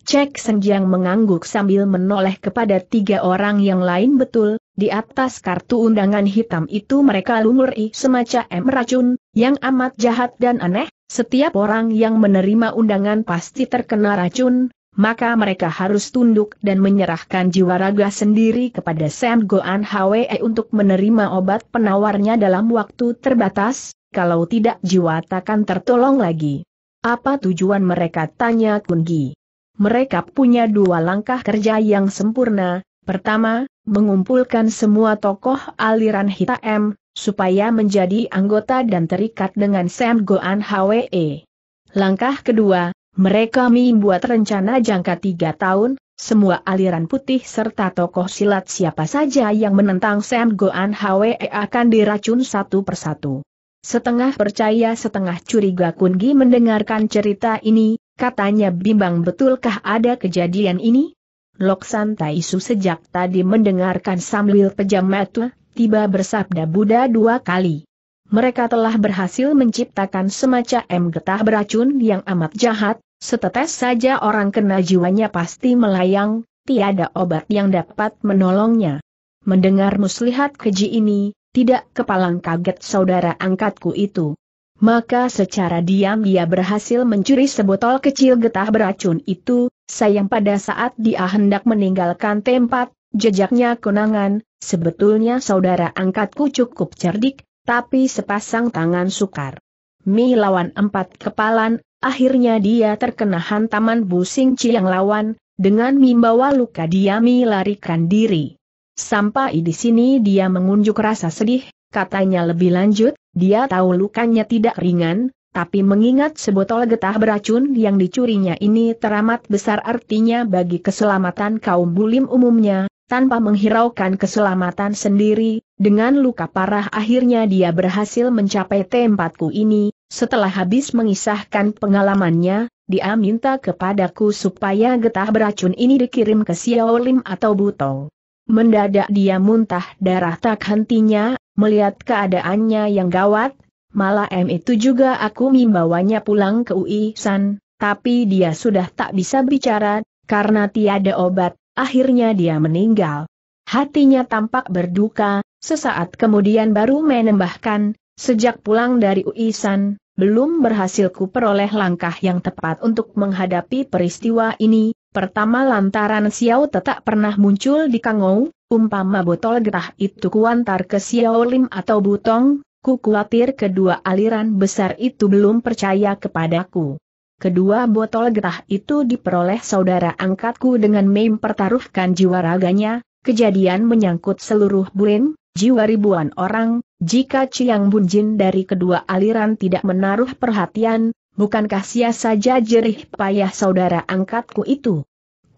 Cek Senjang mengangguk sambil menoleh kepada tiga orang yang lain betul, di atas kartu undangan hitam itu mereka lumuri semacam racun, yang amat jahat dan aneh, setiap orang yang menerima undangan pasti terkena racun, maka mereka harus tunduk dan menyerahkan jiwa raga sendiri kepada Sam Goan Hwe e untuk menerima obat penawarnya dalam waktu terbatas, kalau tidak jiwa takkan tertolong lagi. Apa tujuan mereka? Tanya Kungi. Mereka punya dua langkah kerja yang sempurna, Pertama, mengumpulkan semua tokoh aliran hitam, supaya menjadi anggota dan terikat dengan Sam Goan HWE. Langkah kedua, mereka membuat rencana jangka tiga tahun, semua aliran putih serta tokoh silat siapa saja yang menentang Sam Goan HWE akan diracun satu persatu. Setengah percaya setengah curiga Kungi mendengarkan cerita ini, katanya bimbang betulkah ada kejadian ini? Lok Santai Su sejak tadi mendengarkan sambil pejam mata, tiba bersabda Buddha dua kali. Mereka telah berhasil menciptakan semacam getah beracun yang amat jahat, setetes saja orang kena jiwanya pasti melayang, tiada obat yang dapat menolongnya. Mendengar muslihat keji ini, tidak kepalang kaget saudara angkatku itu. Maka secara diam dia berhasil mencuri sebotol kecil getah beracun itu, sayang pada saat dia hendak meninggalkan tempat, jejaknya kenangan, sebetulnya saudara angkatku cukup cerdik, tapi sepasang tangan sukar. Mi lawan empat kepalan, akhirnya dia terkena hantaman busing ciang lawan, dengan membawa luka dia Mi larikan diri. Sampai di sini dia mengunjuk rasa sedih, katanya lebih lanjut, dia tahu lukanya tidak ringan, tapi mengingat sebotol getah beracun yang dicurinya ini teramat besar artinya bagi keselamatan kaum bulim umumnya, tanpa menghiraukan keselamatan sendiri, dengan luka parah akhirnya dia berhasil mencapai tempatku ini, setelah habis mengisahkan pengalamannya, dia minta kepadaku supaya getah beracun ini dikirim ke Siaolim atau Butong. Mendadak dia muntah darah tak hentinya, melihat keadaannya yang gawat, malah M itu juga aku membawanya pulang ke UI San, tapi dia sudah tak bisa bicara, karena tiada obat, akhirnya dia meninggal. Hatinya tampak berduka, sesaat kemudian baru menambahkan, sejak pulang dari UI San, belum berhasil ku peroleh langkah yang tepat untuk menghadapi peristiwa ini, pertama lantaran Xiao tetap pernah muncul di Kangou, umpama botol getah itu kuantar ke Xiao Lim atau Butong, Ku khawatir kedua aliran besar itu belum percaya kepadaku. Kedua botol getah itu diperoleh saudara angkatku dengan mempertaruhkan jiwa raganya, kejadian menyangkut seluruh Blin, jiwa ribuan orang, jika Ciang Bunjin dari kedua aliran tidak menaruh perhatian, bukankah sia saja jerih payah saudara angkatku itu?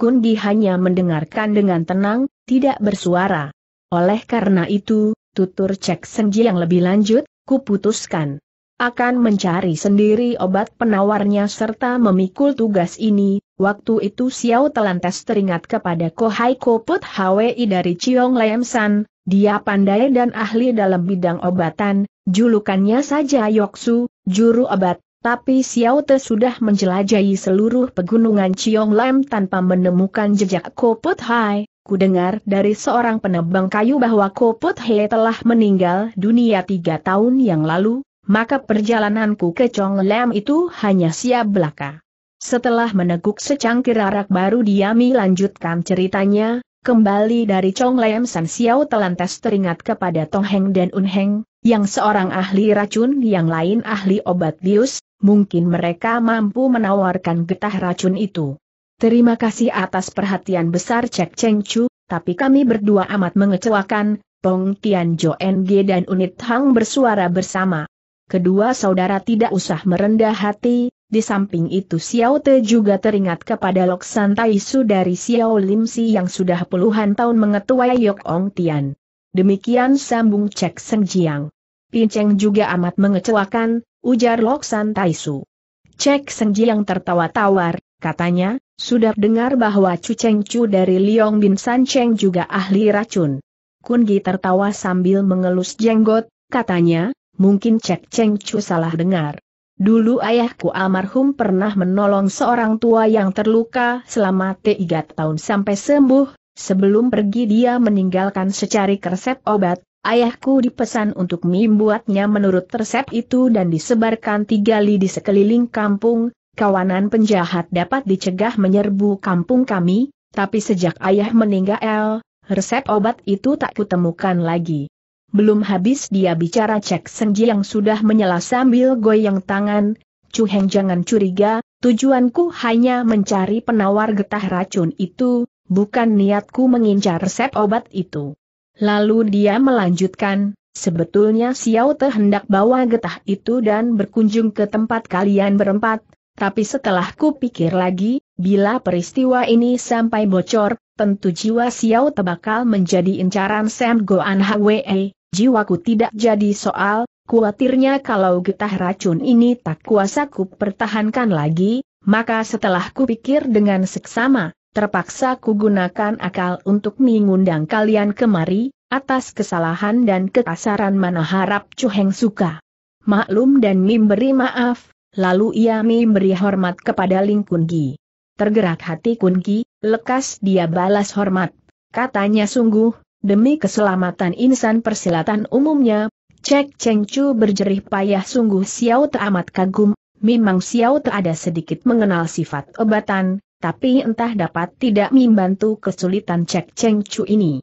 Kundi hanya mendengarkan dengan tenang, tidak bersuara. Oleh karena itu, tutur cek senji yang lebih lanjut, kuputuskan. Akan mencari sendiri obat penawarnya serta memikul tugas ini, waktu itu Xiao telantas teringat kepada Kohai Koput Hwi dari Chiong Lemsan, dia pandai dan ahli dalam bidang obatan, julukannya saja Yoksu, juru obat, tapi Xiao Te sudah menjelajahi seluruh pegunungan Chiong Lem tanpa menemukan jejak Koput Hai, Ku dengar dari seorang penebang kayu bahwa Koput He telah meninggal dunia tiga tahun yang lalu, maka perjalananku ke Lam itu hanya siap belaka. Setelah meneguk secangkir arak baru Diami lanjutkan ceritanya, kembali dari Lam San Xiao telantas teringat kepada Tong Heng dan Un Heng, yang seorang ahli racun yang lain ahli obat bius, mungkin mereka mampu menawarkan getah racun itu. Terima kasih atas perhatian besar Cek Cheng Chu, tapi kami berdua amat mengecewakan, Pong Tian Jo NG dan Unit Hang bersuara bersama. Kedua saudara tidak usah merendah hati, di samping itu Xiao Te juga teringat kepada Lok Tai Su dari Xiao Lim Si yang sudah puluhan tahun mengetuai Yok Ong Tian. Demikian sambung cek Seng Jiang. Pinceng juga amat mengecewakan, ujar Lok Tai Su. Cek Seng Jiang tertawa tawar, Katanya, sudah dengar bahwa Chu Cheng Chu dari Liong Bin San Cheng juga ahli racun. Kun Gi tertawa sambil mengelus jenggot, katanya, mungkin Cek Cheng Chu salah dengar. Dulu ayahku almarhum pernah menolong seorang tua yang terluka selama tiga tahun sampai sembuh, sebelum pergi dia meninggalkan secari resep obat, ayahku dipesan untuk membuatnya menurut resep itu dan disebarkan tiga li di sekeliling kampung, kawanan penjahat dapat dicegah menyerbu kampung kami, tapi sejak ayah meninggal, resep obat itu tak kutemukan lagi. Belum habis dia bicara cek Senji yang sudah menyela sambil goyang tangan, Chu Heng jangan curiga, tujuanku hanya mencari penawar getah racun itu, bukan niatku mengincar resep obat itu. Lalu dia melanjutkan, sebetulnya Xiao Te hendak bawa getah itu dan berkunjung ke tempat kalian berempat, tapi setelah ku pikir lagi, bila peristiwa ini sampai bocor, tentu jiwa Xiao tebakal menjadi incaran Sam Goan Hwe, jiwaku tidak jadi soal, kuatirnya kalau getah racun ini tak kuasa ku pertahankan lagi, maka setelah ku pikir dengan seksama, terpaksa ku gunakan akal untuk mengundang kalian kemari, atas kesalahan dan kekasaran mana harap Heng suka. Maklum dan memberi maaf, Lalu ia memberi hormat kepada Ling Kun Gi. Tergerak hati Kun Gi, lekas dia balas hormat. Katanya sungguh, demi keselamatan insan persilatan umumnya, Cek Cheng Chu berjerih payah sungguh Xiao teramat kagum, memang Xiao ada sedikit mengenal sifat obatan, tapi entah dapat tidak membantu kesulitan Cek Cheng Chu ini.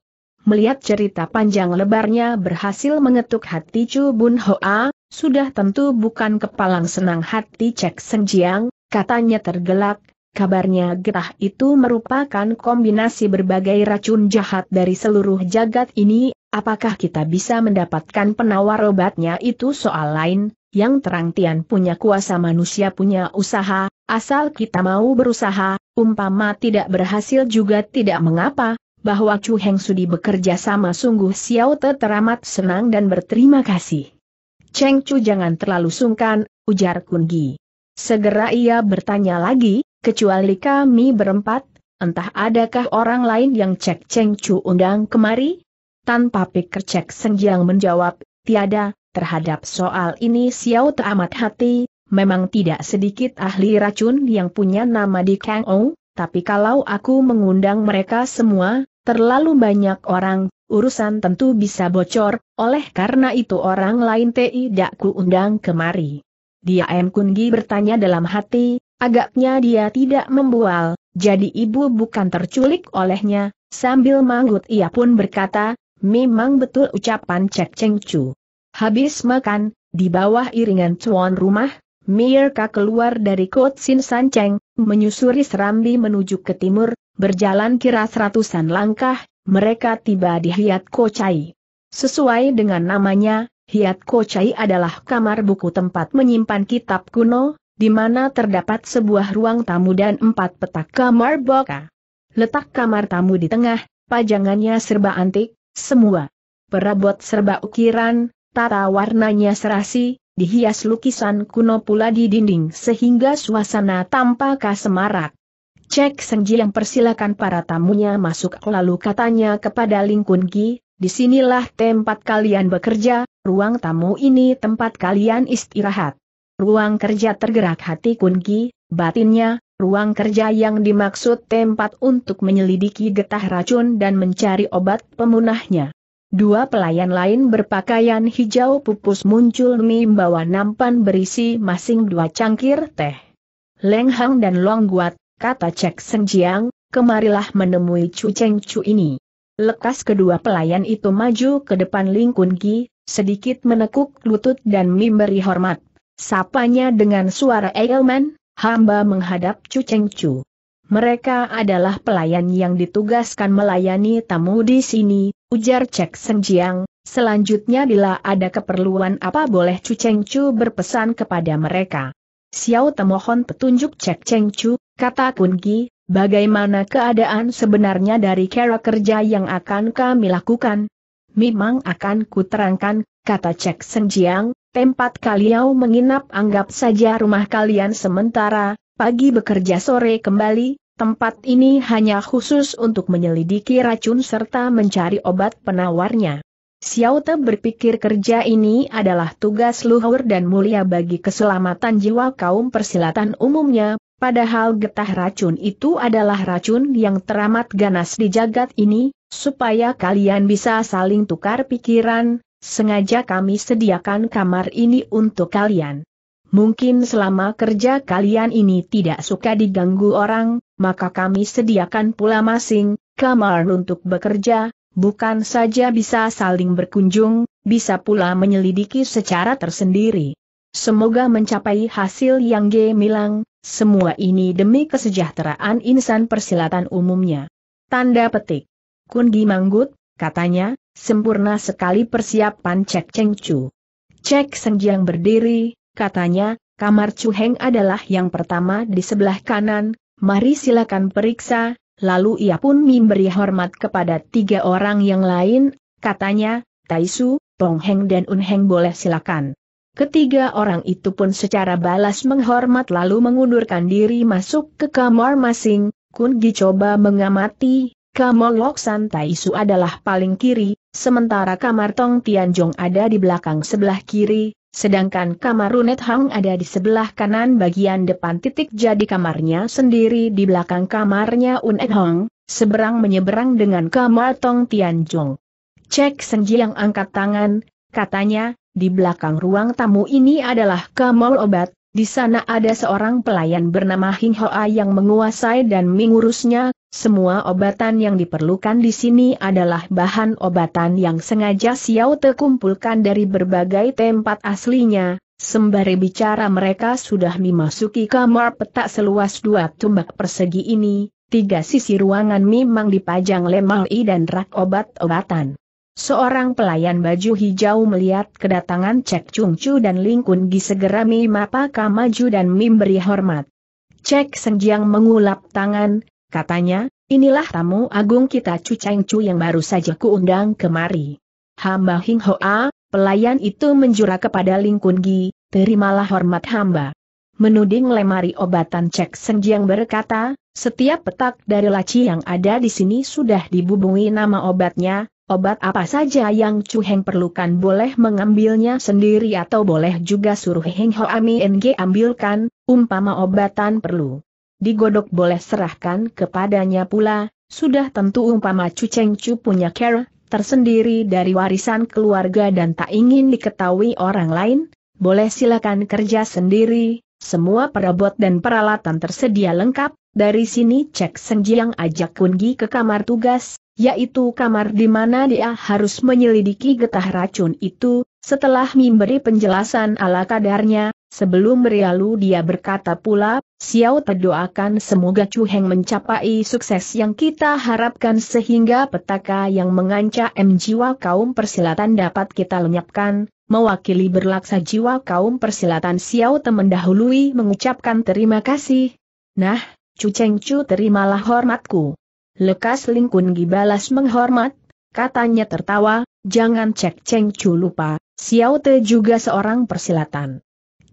Melihat cerita panjang lebarnya berhasil mengetuk hati Chu Bun Hoa, sudah tentu bukan kepalang senang hati Cek Senjiang, katanya tergelak, kabarnya getah itu merupakan kombinasi berbagai racun jahat dari seluruh jagat ini, apakah kita bisa mendapatkan penawar obatnya itu soal lain, yang terang Tian punya kuasa manusia punya usaha, asal kita mau berusaha, umpama tidak berhasil juga tidak mengapa, bahwa Chu Heng Sudi bekerja sama sungguh Xiao Te teramat senang dan berterima kasih. Cheng Chu jangan terlalu sungkan, ujar Kun Gi. Segera ia bertanya lagi, kecuali kami berempat, entah adakah orang lain yang cek Cheng Chu undang kemari? Tanpa pikir cek Senjiang menjawab, tiada, terhadap soal ini Xiao teramat hati, memang tidak sedikit ahli racun yang punya nama di Kang Ong, tapi kalau aku mengundang mereka semua, terlalu banyak orang, urusan tentu bisa bocor, oleh karena itu orang lain tidak ku undang kemari. Dia M. Kungi bertanya dalam hati, agaknya dia tidak membual, jadi ibu bukan terculik olehnya, sambil manggut ia pun berkata, memang betul ucapan Cek Cheng Chu. Habis makan, di bawah iringan tuan rumah, Mirka keluar dari Kot Sin San Cheng, menyusuri serambi menuju ke timur, berjalan kira seratusan langkah, mereka tiba di Hiat Kocai. Sesuai dengan namanya, Hiat Kocai adalah kamar buku tempat menyimpan kitab kuno, di mana terdapat sebuah ruang tamu dan empat petak kamar boka. Letak kamar tamu di tengah, pajangannya serba antik, semua. Perabot serba ukiran, tata warnanya serasi, dihias lukisan kuno pula di dinding sehingga suasana tampak semarak. Cek Sengji yang persilakan para tamunya masuk lalu katanya kepada Ling Kun Gi, disinilah tempat kalian bekerja, ruang tamu ini tempat kalian istirahat. Ruang kerja tergerak hati Kun Gi, batinnya, ruang kerja yang dimaksud tempat untuk menyelidiki getah racun dan mencari obat pemunahnya. Dua pelayan lain berpakaian hijau pupus muncul membawa nampan berisi masing dua cangkir teh. Leng Hang dan Long Guat, kata Cek Senjiang, kemarilah menemui Chu Cheng Chu ini. Lekas kedua pelayan itu maju ke depan Ling Kun Gi, sedikit menekuk lutut dan memberi hormat. Sapanya dengan suara Eilman, hamba menghadap Chu Cheng Chu. Mereka adalah pelayan yang ditugaskan melayani tamu di sini, ujar Cek Senjiang. Selanjutnya bila ada keperluan apa boleh Chu Cheng Chu berpesan kepada mereka. Xiao temohon petunjuk Cek Cheng Chu, kata Gi, bagaimana keadaan sebenarnya dari kera kerja yang akan kami lakukan? Memang akan kuterangkan, kata Cek Senjiang, tempat kalian menginap anggap saja rumah kalian sementara, pagi bekerja sore kembali, Tempat ini hanya khusus untuk menyelidiki racun serta mencari obat penawarnya. Xiao Te berpikir kerja ini adalah tugas luhur dan mulia bagi keselamatan jiwa kaum persilatan umumnya, padahal getah racun itu adalah racun yang teramat ganas di jagat ini, supaya kalian bisa saling tukar pikiran, sengaja kami sediakan kamar ini untuk kalian. Mungkin selama kerja kalian ini tidak suka diganggu orang, maka kami sediakan pula masing, kamar untuk bekerja, bukan saja bisa saling berkunjung, bisa pula menyelidiki secara tersendiri. Semoga mencapai hasil yang gemilang, semua ini demi kesejahteraan insan persilatan umumnya. Tanda petik. Kundi Manggut, katanya, sempurna sekali persiapan Cek Cheng Chu. Cek Jiang berdiri, katanya, kamar Chu Heng adalah yang pertama di sebelah kanan, mari silakan periksa, Lalu ia pun memberi hormat kepada tiga orang yang lain, katanya, Taisu, Tong Heng dan Un Heng boleh silakan. Ketiga orang itu pun secara balas menghormat lalu mengundurkan diri masuk ke kamar masing, Kun Gi coba mengamati, kamar Loksan Taisu adalah paling kiri, sementara kamar Tong Tianjong ada di belakang sebelah kiri, Sedangkan kamar Runet Hang ada di sebelah kanan bagian depan titik jadi kamarnya sendiri di belakang kamarnya Unet Hang, seberang menyeberang dengan kamar Tong Tianjong. Cek Senji yang angkat tangan, katanya, di belakang ruang tamu ini adalah kamar obat, di sana ada seorang pelayan bernama Hing Hoa yang menguasai dan mengurusnya, semua obatan yang diperlukan di sini adalah bahan obatan yang sengaja Xiao Te kumpulkan dari berbagai tempat aslinya. Sembari bicara mereka sudah memasuki kamar petak seluas dua tumbak persegi ini, tiga sisi ruangan memang dipajang lemari dan rak obat-obatan. Seorang pelayan baju hijau melihat kedatangan Cek Chung Chu dan Ling Kun Gi segera memapaka maju dan memberi hormat. Cek Senjiang mengulap tangan, katanya, inilah tamu agung kita Chu Cheng Chu yang baru saja kuundang kemari. Hamba Hing Hoa, pelayan itu menjura kepada Ling Kun Gi, terimalah hormat hamba. Menuding lemari obatan Cek Senjiang berkata, setiap petak dari laci yang ada di sini sudah dibubungi nama obatnya, Obat apa saja yang Chu Heng perlukan boleh mengambilnya sendiri atau boleh juga suruh Heng Hoa Mi NG ambilkan, umpama obatan perlu digodok boleh serahkan kepadanya pula, sudah tentu umpama Chu Cheng Chu punya care tersendiri dari warisan keluarga dan tak ingin diketahui orang lain, boleh silakan kerja sendiri, semua perabot dan peralatan tersedia lengkap, dari sini cek Senjiang ajak Kungi ke kamar tugas, yaitu kamar di mana dia harus menyelidiki getah racun itu, setelah memberi penjelasan ala kadarnya, Sebelum berlalu dia berkata pula, Xiao doakan semoga Chu Heng mencapai sukses yang kita harapkan sehingga petaka yang mengancam jiwa kaum persilatan dapat kita lenyapkan, mewakili berlaksa jiwa kaum persilatan Xiao mendahului mengucapkan terima kasih. Nah, Chu Cheng Chu terimalah hormatku. Lekas Lingkun Gibalas menghormat, katanya tertawa, jangan cek Cheng Chu lupa, Xiao Te juga seorang persilatan.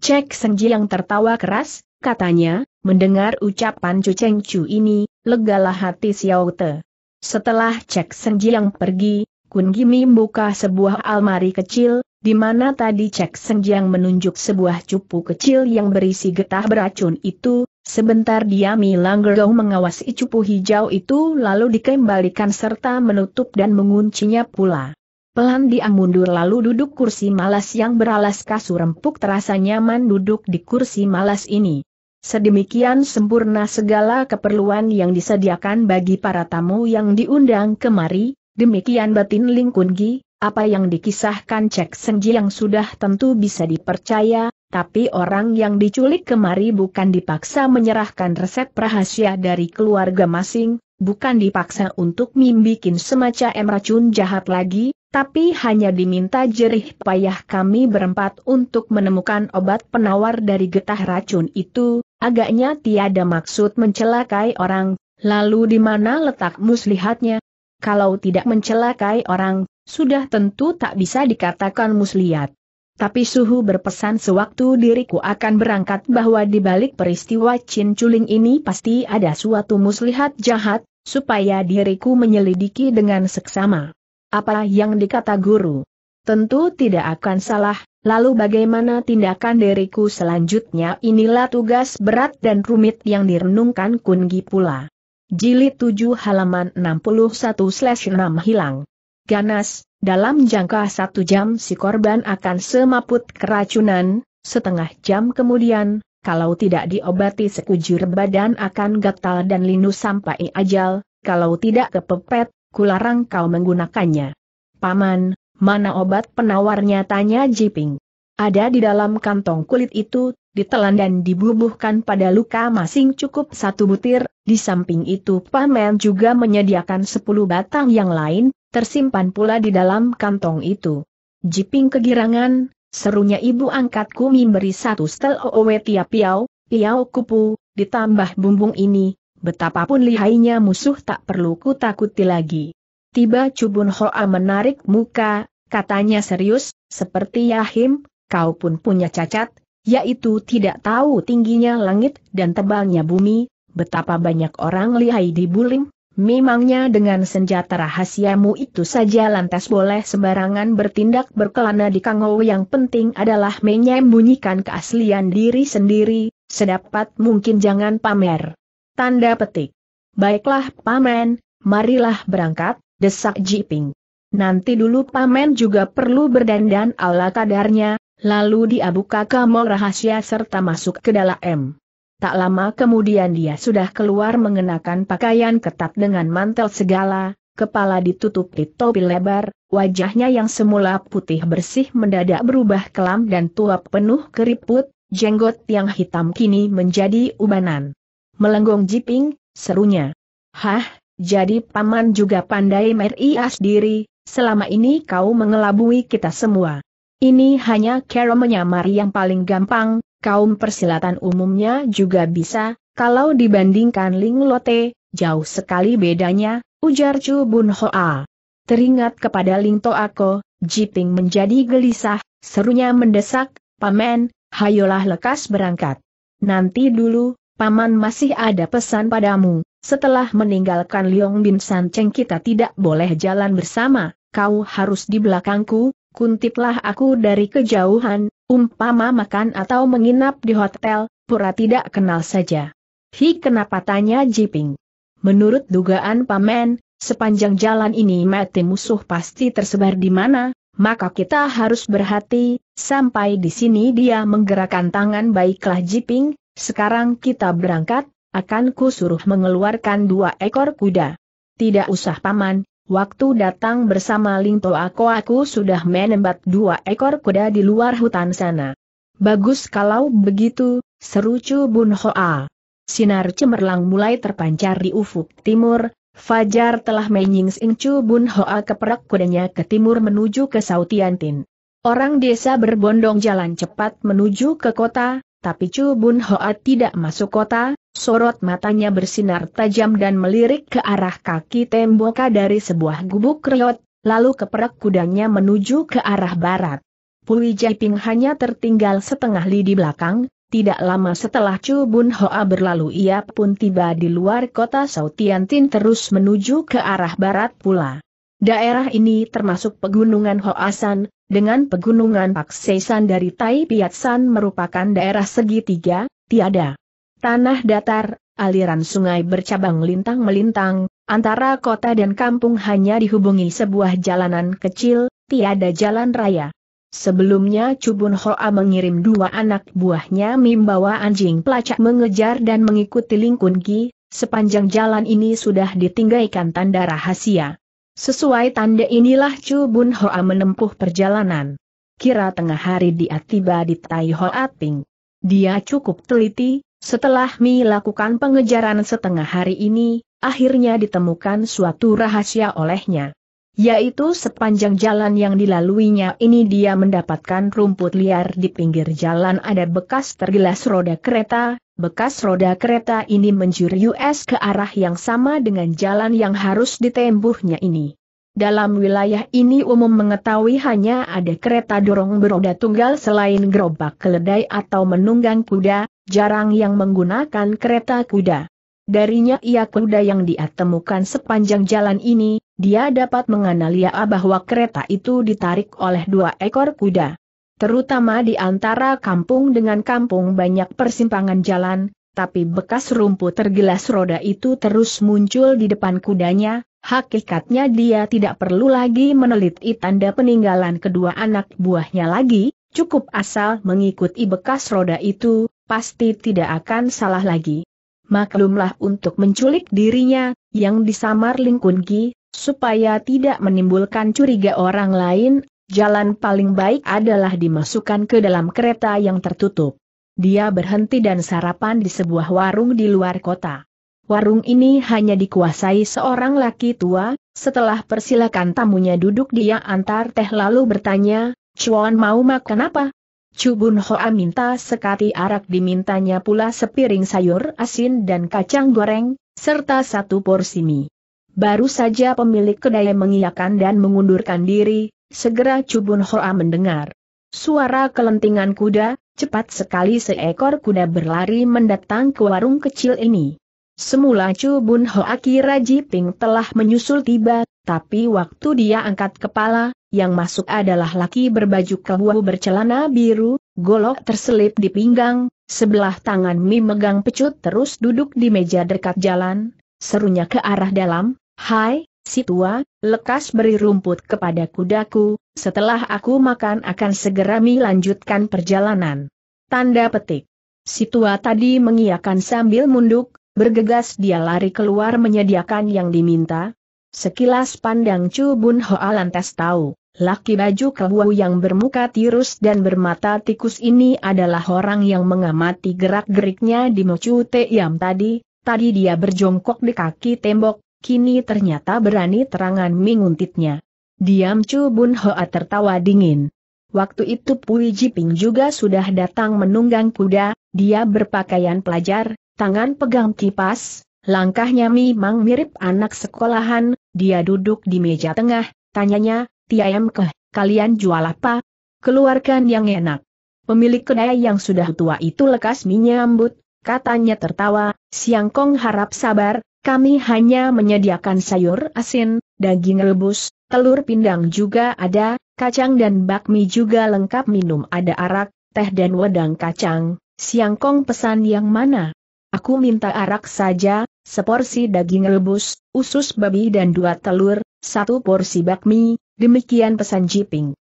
Cek Senji yang tertawa keras, katanya, mendengar ucapan Cu Cheng Chu ini, legalah hati Xiao Te. Setelah Cek Senji yang pergi, Kun Gimi membuka sebuah almari kecil, di mana tadi Cek Senji yang menunjuk sebuah cupu kecil yang berisi getah beracun itu, sebentar diami Langgerong mengawasi cupu hijau itu lalu dikembalikan serta menutup dan menguncinya pula. Pelan dia mundur lalu duduk kursi malas yang beralas kasur empuk terasa nyaman duduk di kursi malas ini. Sedemikian sempurna segala keperluan yang disediakan bagi para tamu yang diundang kemari, demikian batin Lingkungi. apa yang dikisahkan Cek Senji yang sudah tentu bisa dipercaya, tapi orang yang diculik kemari bukan dipaksa menyerahkan resep rahasia dari keluarga masing, bukan dipaksa untuk mimbikin semacam racun jahat lagi, tapi hanya diminta jerih payah kami berempat untuk menemukan obat penawar dari getah racun itu, agaknya tiada maksud mencelakai orang, lalu di mana letak muslihatnya? Kalau tidak mencelakai orang, sudah tentu tak bisa dikatakan muslihat. Tapi suhu berpesan sewaktu diriku akan berangkat bahwa di balik peristiwa Cin Culing ini pasti ada suatu muslihat jahat, supaya diriku menyelidiki dengan seksama. Apa yang dikata guru? Tentu tidak akan salah, lalu bagaimana tindakan diriku selanjutnya inilah tugas berat dan rumit yang direnungkan Kungi pula. Jilid 7 halaman 61-6 hilang. Ganas, dalam jangka satu jam si korban akan semaput keracunan, setengah jam kemudian, kalau tidak diobati sekujur badan akan gatal dan linu sampai ajal, kalau tidak kepepet, kularang kau menggunakannya. Paman, mana obat penawarnya tanya Jiping. Ada di dalam kantong kulit itu, ditelan dan dibubuhkan pada luka masing cukup satu butir, di samping itu Paman juga menyediakan sepuluh batang yang lain, tersimpan pula di dalam kantong itu. Jiping kegirangan, serunya ibu angkatku memberi satu stel owe tiap piau, piau kupu, ditambah bumbung ini, betapapun lihainya musuh tak perlu ku takuti lagi. Tiba Cubun Hoa menarik muka, katanya serius, seperti Yahim, kau pun punya cacat, yaitu tidak tahu tingginya langit dan tebalnya bumi, betapa banyak orang lihai di bulim, memangnya dengan senjata rahasiamu itu saja lantas boleh sembarangan bertindak berkelana di Kangou yang penting adalah menyembunyikan keaslian diri sendiri, sedapat mungkin jangan pamer. Tanda petik. Baiklah Paman, marilah berangkat, desak Jiping. Nanti dulu Paman juga perlu berdandan ala kadarnya, lalu dia buka kamar rahasia serta masuk ke dalam. Tak lama kemudian dia sudah keluar mengenakan pakaian ketat dengan mantel segala, kepala ditutup di topi lebar, wajahnya yang semula putih bersih mendadak berubah kelam dan tua penuh keriput, jenggot yang hitam kini menjadi ubanan. Melenggong Jiping, serunya. Hah, jadi paman juga pandai merias diri, selama ini kau mengelabui kita semua. Ini hanya kero menyamar yang paling gampang, kaum persilatan umumnya juga bisa, kalau dibandingkan Ling Lote, jauh sekali bedanya, ujar Chu Bun Hoa. Teringat kepada Ling Toako, Jiping menjadi gelisah, serunya mendesak, paman, hayolah lekas berangkat. Nanti dulu, Paman masih ada pesan padamu, setelah meninggalkan Liong Bin San Cheng kita tidak boleh jalan bersama, kau harus di belakangku, kuntitlah aku dari kejauhan, umpama makan atau menginap di hotel, pura tidak kenal saja. Hi kenapa tanya Jiping? Menurut dugaan paman, sepanjang jalan ini mati musuh pasti tersebar di mana, maka kita harus berhati, sampai di sini dia menggerakkan tangan baiklah Jiping, sekarang kita berangkat, akan ku suruh mengeluarkan dua ekor kuda. Tidak usah paman, waktu datang bersama Lingto aku aku sudah menembat dua ekor kuda di luar hutan sana. Bagus kalau begitu, seru Chu Bun Hoa. Sinar cemerlang mulai terpancar di ufuk timur, Fajar telah menyingsing Chu Bun Hoa perak kudanya ke timur menuju ke Sautiantin. Orang desa berbondong jalan cepat menuju ke kota, tapi Chu Bun Hoat tidak masuk kota, sorot matanya bersinar tajam dan melirik ke arah kaki tembok dari sebuah gubuk riot, lalu keperak kudanya menuju ke arah barat. Pui Jaiping hanya tertinggal setengah li di belakang, tidak lama setelah Chu Bun Hoa berlalu ia pun tiba di luar kota Sautiantin terus menuju ke arah barat pula. Daerah ini termasuk pegunungan Hoasan, dengan pegunungan Paksesan dari Tai Piatsan merupakan daerah segitiga, tiada tanah datar, aliran sungai bercabang lintang-melintang, antara kota dan kampung hanya dihubungi sebuah jalanan kecil, tiada jalan raya. Sebelumnya Cubun Hoa mengirim dua anak buahnya membawa anjing pelacak mengejar dan mengikuti Lingkun sepanjang jalan ini sudah ditinggalkan tanda rahasia. Sesuai tanda inilah Chu Bun Hoa menempuh perjalanan. Kira tengah hari dia tiba di Tai Hoa Ting. Dia cukup teliti, setelah Mi lakukan pengejaran setengah hari ini, akhirnya ditemukan suatu rahasia olehnya. Yaitu sepanjang jalan yang dilaluinya ini dia mendapatkan rumput liar di pinggir jalan ada bekas tergilas roda kereta, Bekas roda kereta ini menjur US ke arah yang sama dengan jalan yang harus ditempuhnya ini. Dalam wilayah ini umum mengetahui hanya ada kereta dorong beroda tunggal selain gerobak keledai atau menunggang kuda, jarang yang menggunakan kereta kuda. Darinya ia kuda yang dia temukan sepanjang jalan ini, dia dapat menganalisa bahwa kereta itu ditarik oleh dua ekor kuda. Terutama di antara kampung dengan kampung banyak persimpangan jalan, tapi bekas rumput tergilas roda itu terus muncul di depan kudanya, hakikatnya dia tidak perlu lagi meneliti tanda peninggalan kedua anak buahnya lagi, cukup asal mengikuti bekas roda itu, pasti tidak akan salah lagi. Maklumlah untuk menculik dirinya, yang disamar Lingkungi, supaya tidak menimbulkan curiga orang lain, jalan paling baik adalah dimasukkan ke dalam kereta yang tertutup. Dia berhenti dan sarapan di sebuah warung di luar kota. Warung ini hanya dikuasai seorang laki tua, setelah persilakan tamunya duduk dia antar teh lalu bertanya, Chuan mau makan apa? Cubun Hoa minta sekati arak dimintanya pula sepiring sayur asin dan kacang goreng, serta satu porsi mie. Baru saja pemilik kedai mengiyakan dan mengundurkan diri, Segera Cubun Hoa mendengar suara kelentingan kuda, cepat sekali seekor kuda berlari mendatang ke warung kecil ini. Semula Cubun Hoa kira Jiping telah menyusul tiba, tapi waktu dia angkat kepala, yang masuk adalah laki berbaju kebuah bercelana biru, golok terselip di pinggang, sebelah tangan Mi megang pecut terus duduk di meja dekat jalan, serunya ke arah dalam, Hai, Si tua, lekas beri rumput kepada kudaku, setelah aku makan akan segera melanjutkan perjalanan. Tanda petik. Si tua tadi mengiakan sambil munduk, bergegas dia lari keluar menyediakan yang diminta. Sekilas pandang Chu Bun Hoa lantas tahu, laki baju kewu yang bermuka tirus dan bermata tikus ini adalah orang yang mengamati gerak-geriknya di Mochu Te Yam tadi, tadi dia berjongkok di kaki tembok, kini ternyata berani terangan menguntitnya. Diam Chu Bun Hoa tertawa dingin. Waktu itu Pui Jiping juga sudah datang menunggang kuda, dia berpakaian pelajar, tangan pegang kipas, langkahnya memang mirip anak sekolahan, dia duduk di meja tengah, tanyanya, Tiam Keh, kalian jual apa? Keluarkan yang enak. Pemilik kedai yang sudah tua itu lekas menyambut, katanya tertawa, Siang Kong harap sabar, kami hanya menyediakan sayur asin, daging rebus, telur pindang juga ada, kacang dan bakmi juga lengkap minum ada arak, teh dan wedang kacang, Siang kong pesan yang mana? Aku minta arak saja, seporsi daging rebus, usus babi dan dua telur, satu porsi bakmi, demikian pesan Jiping.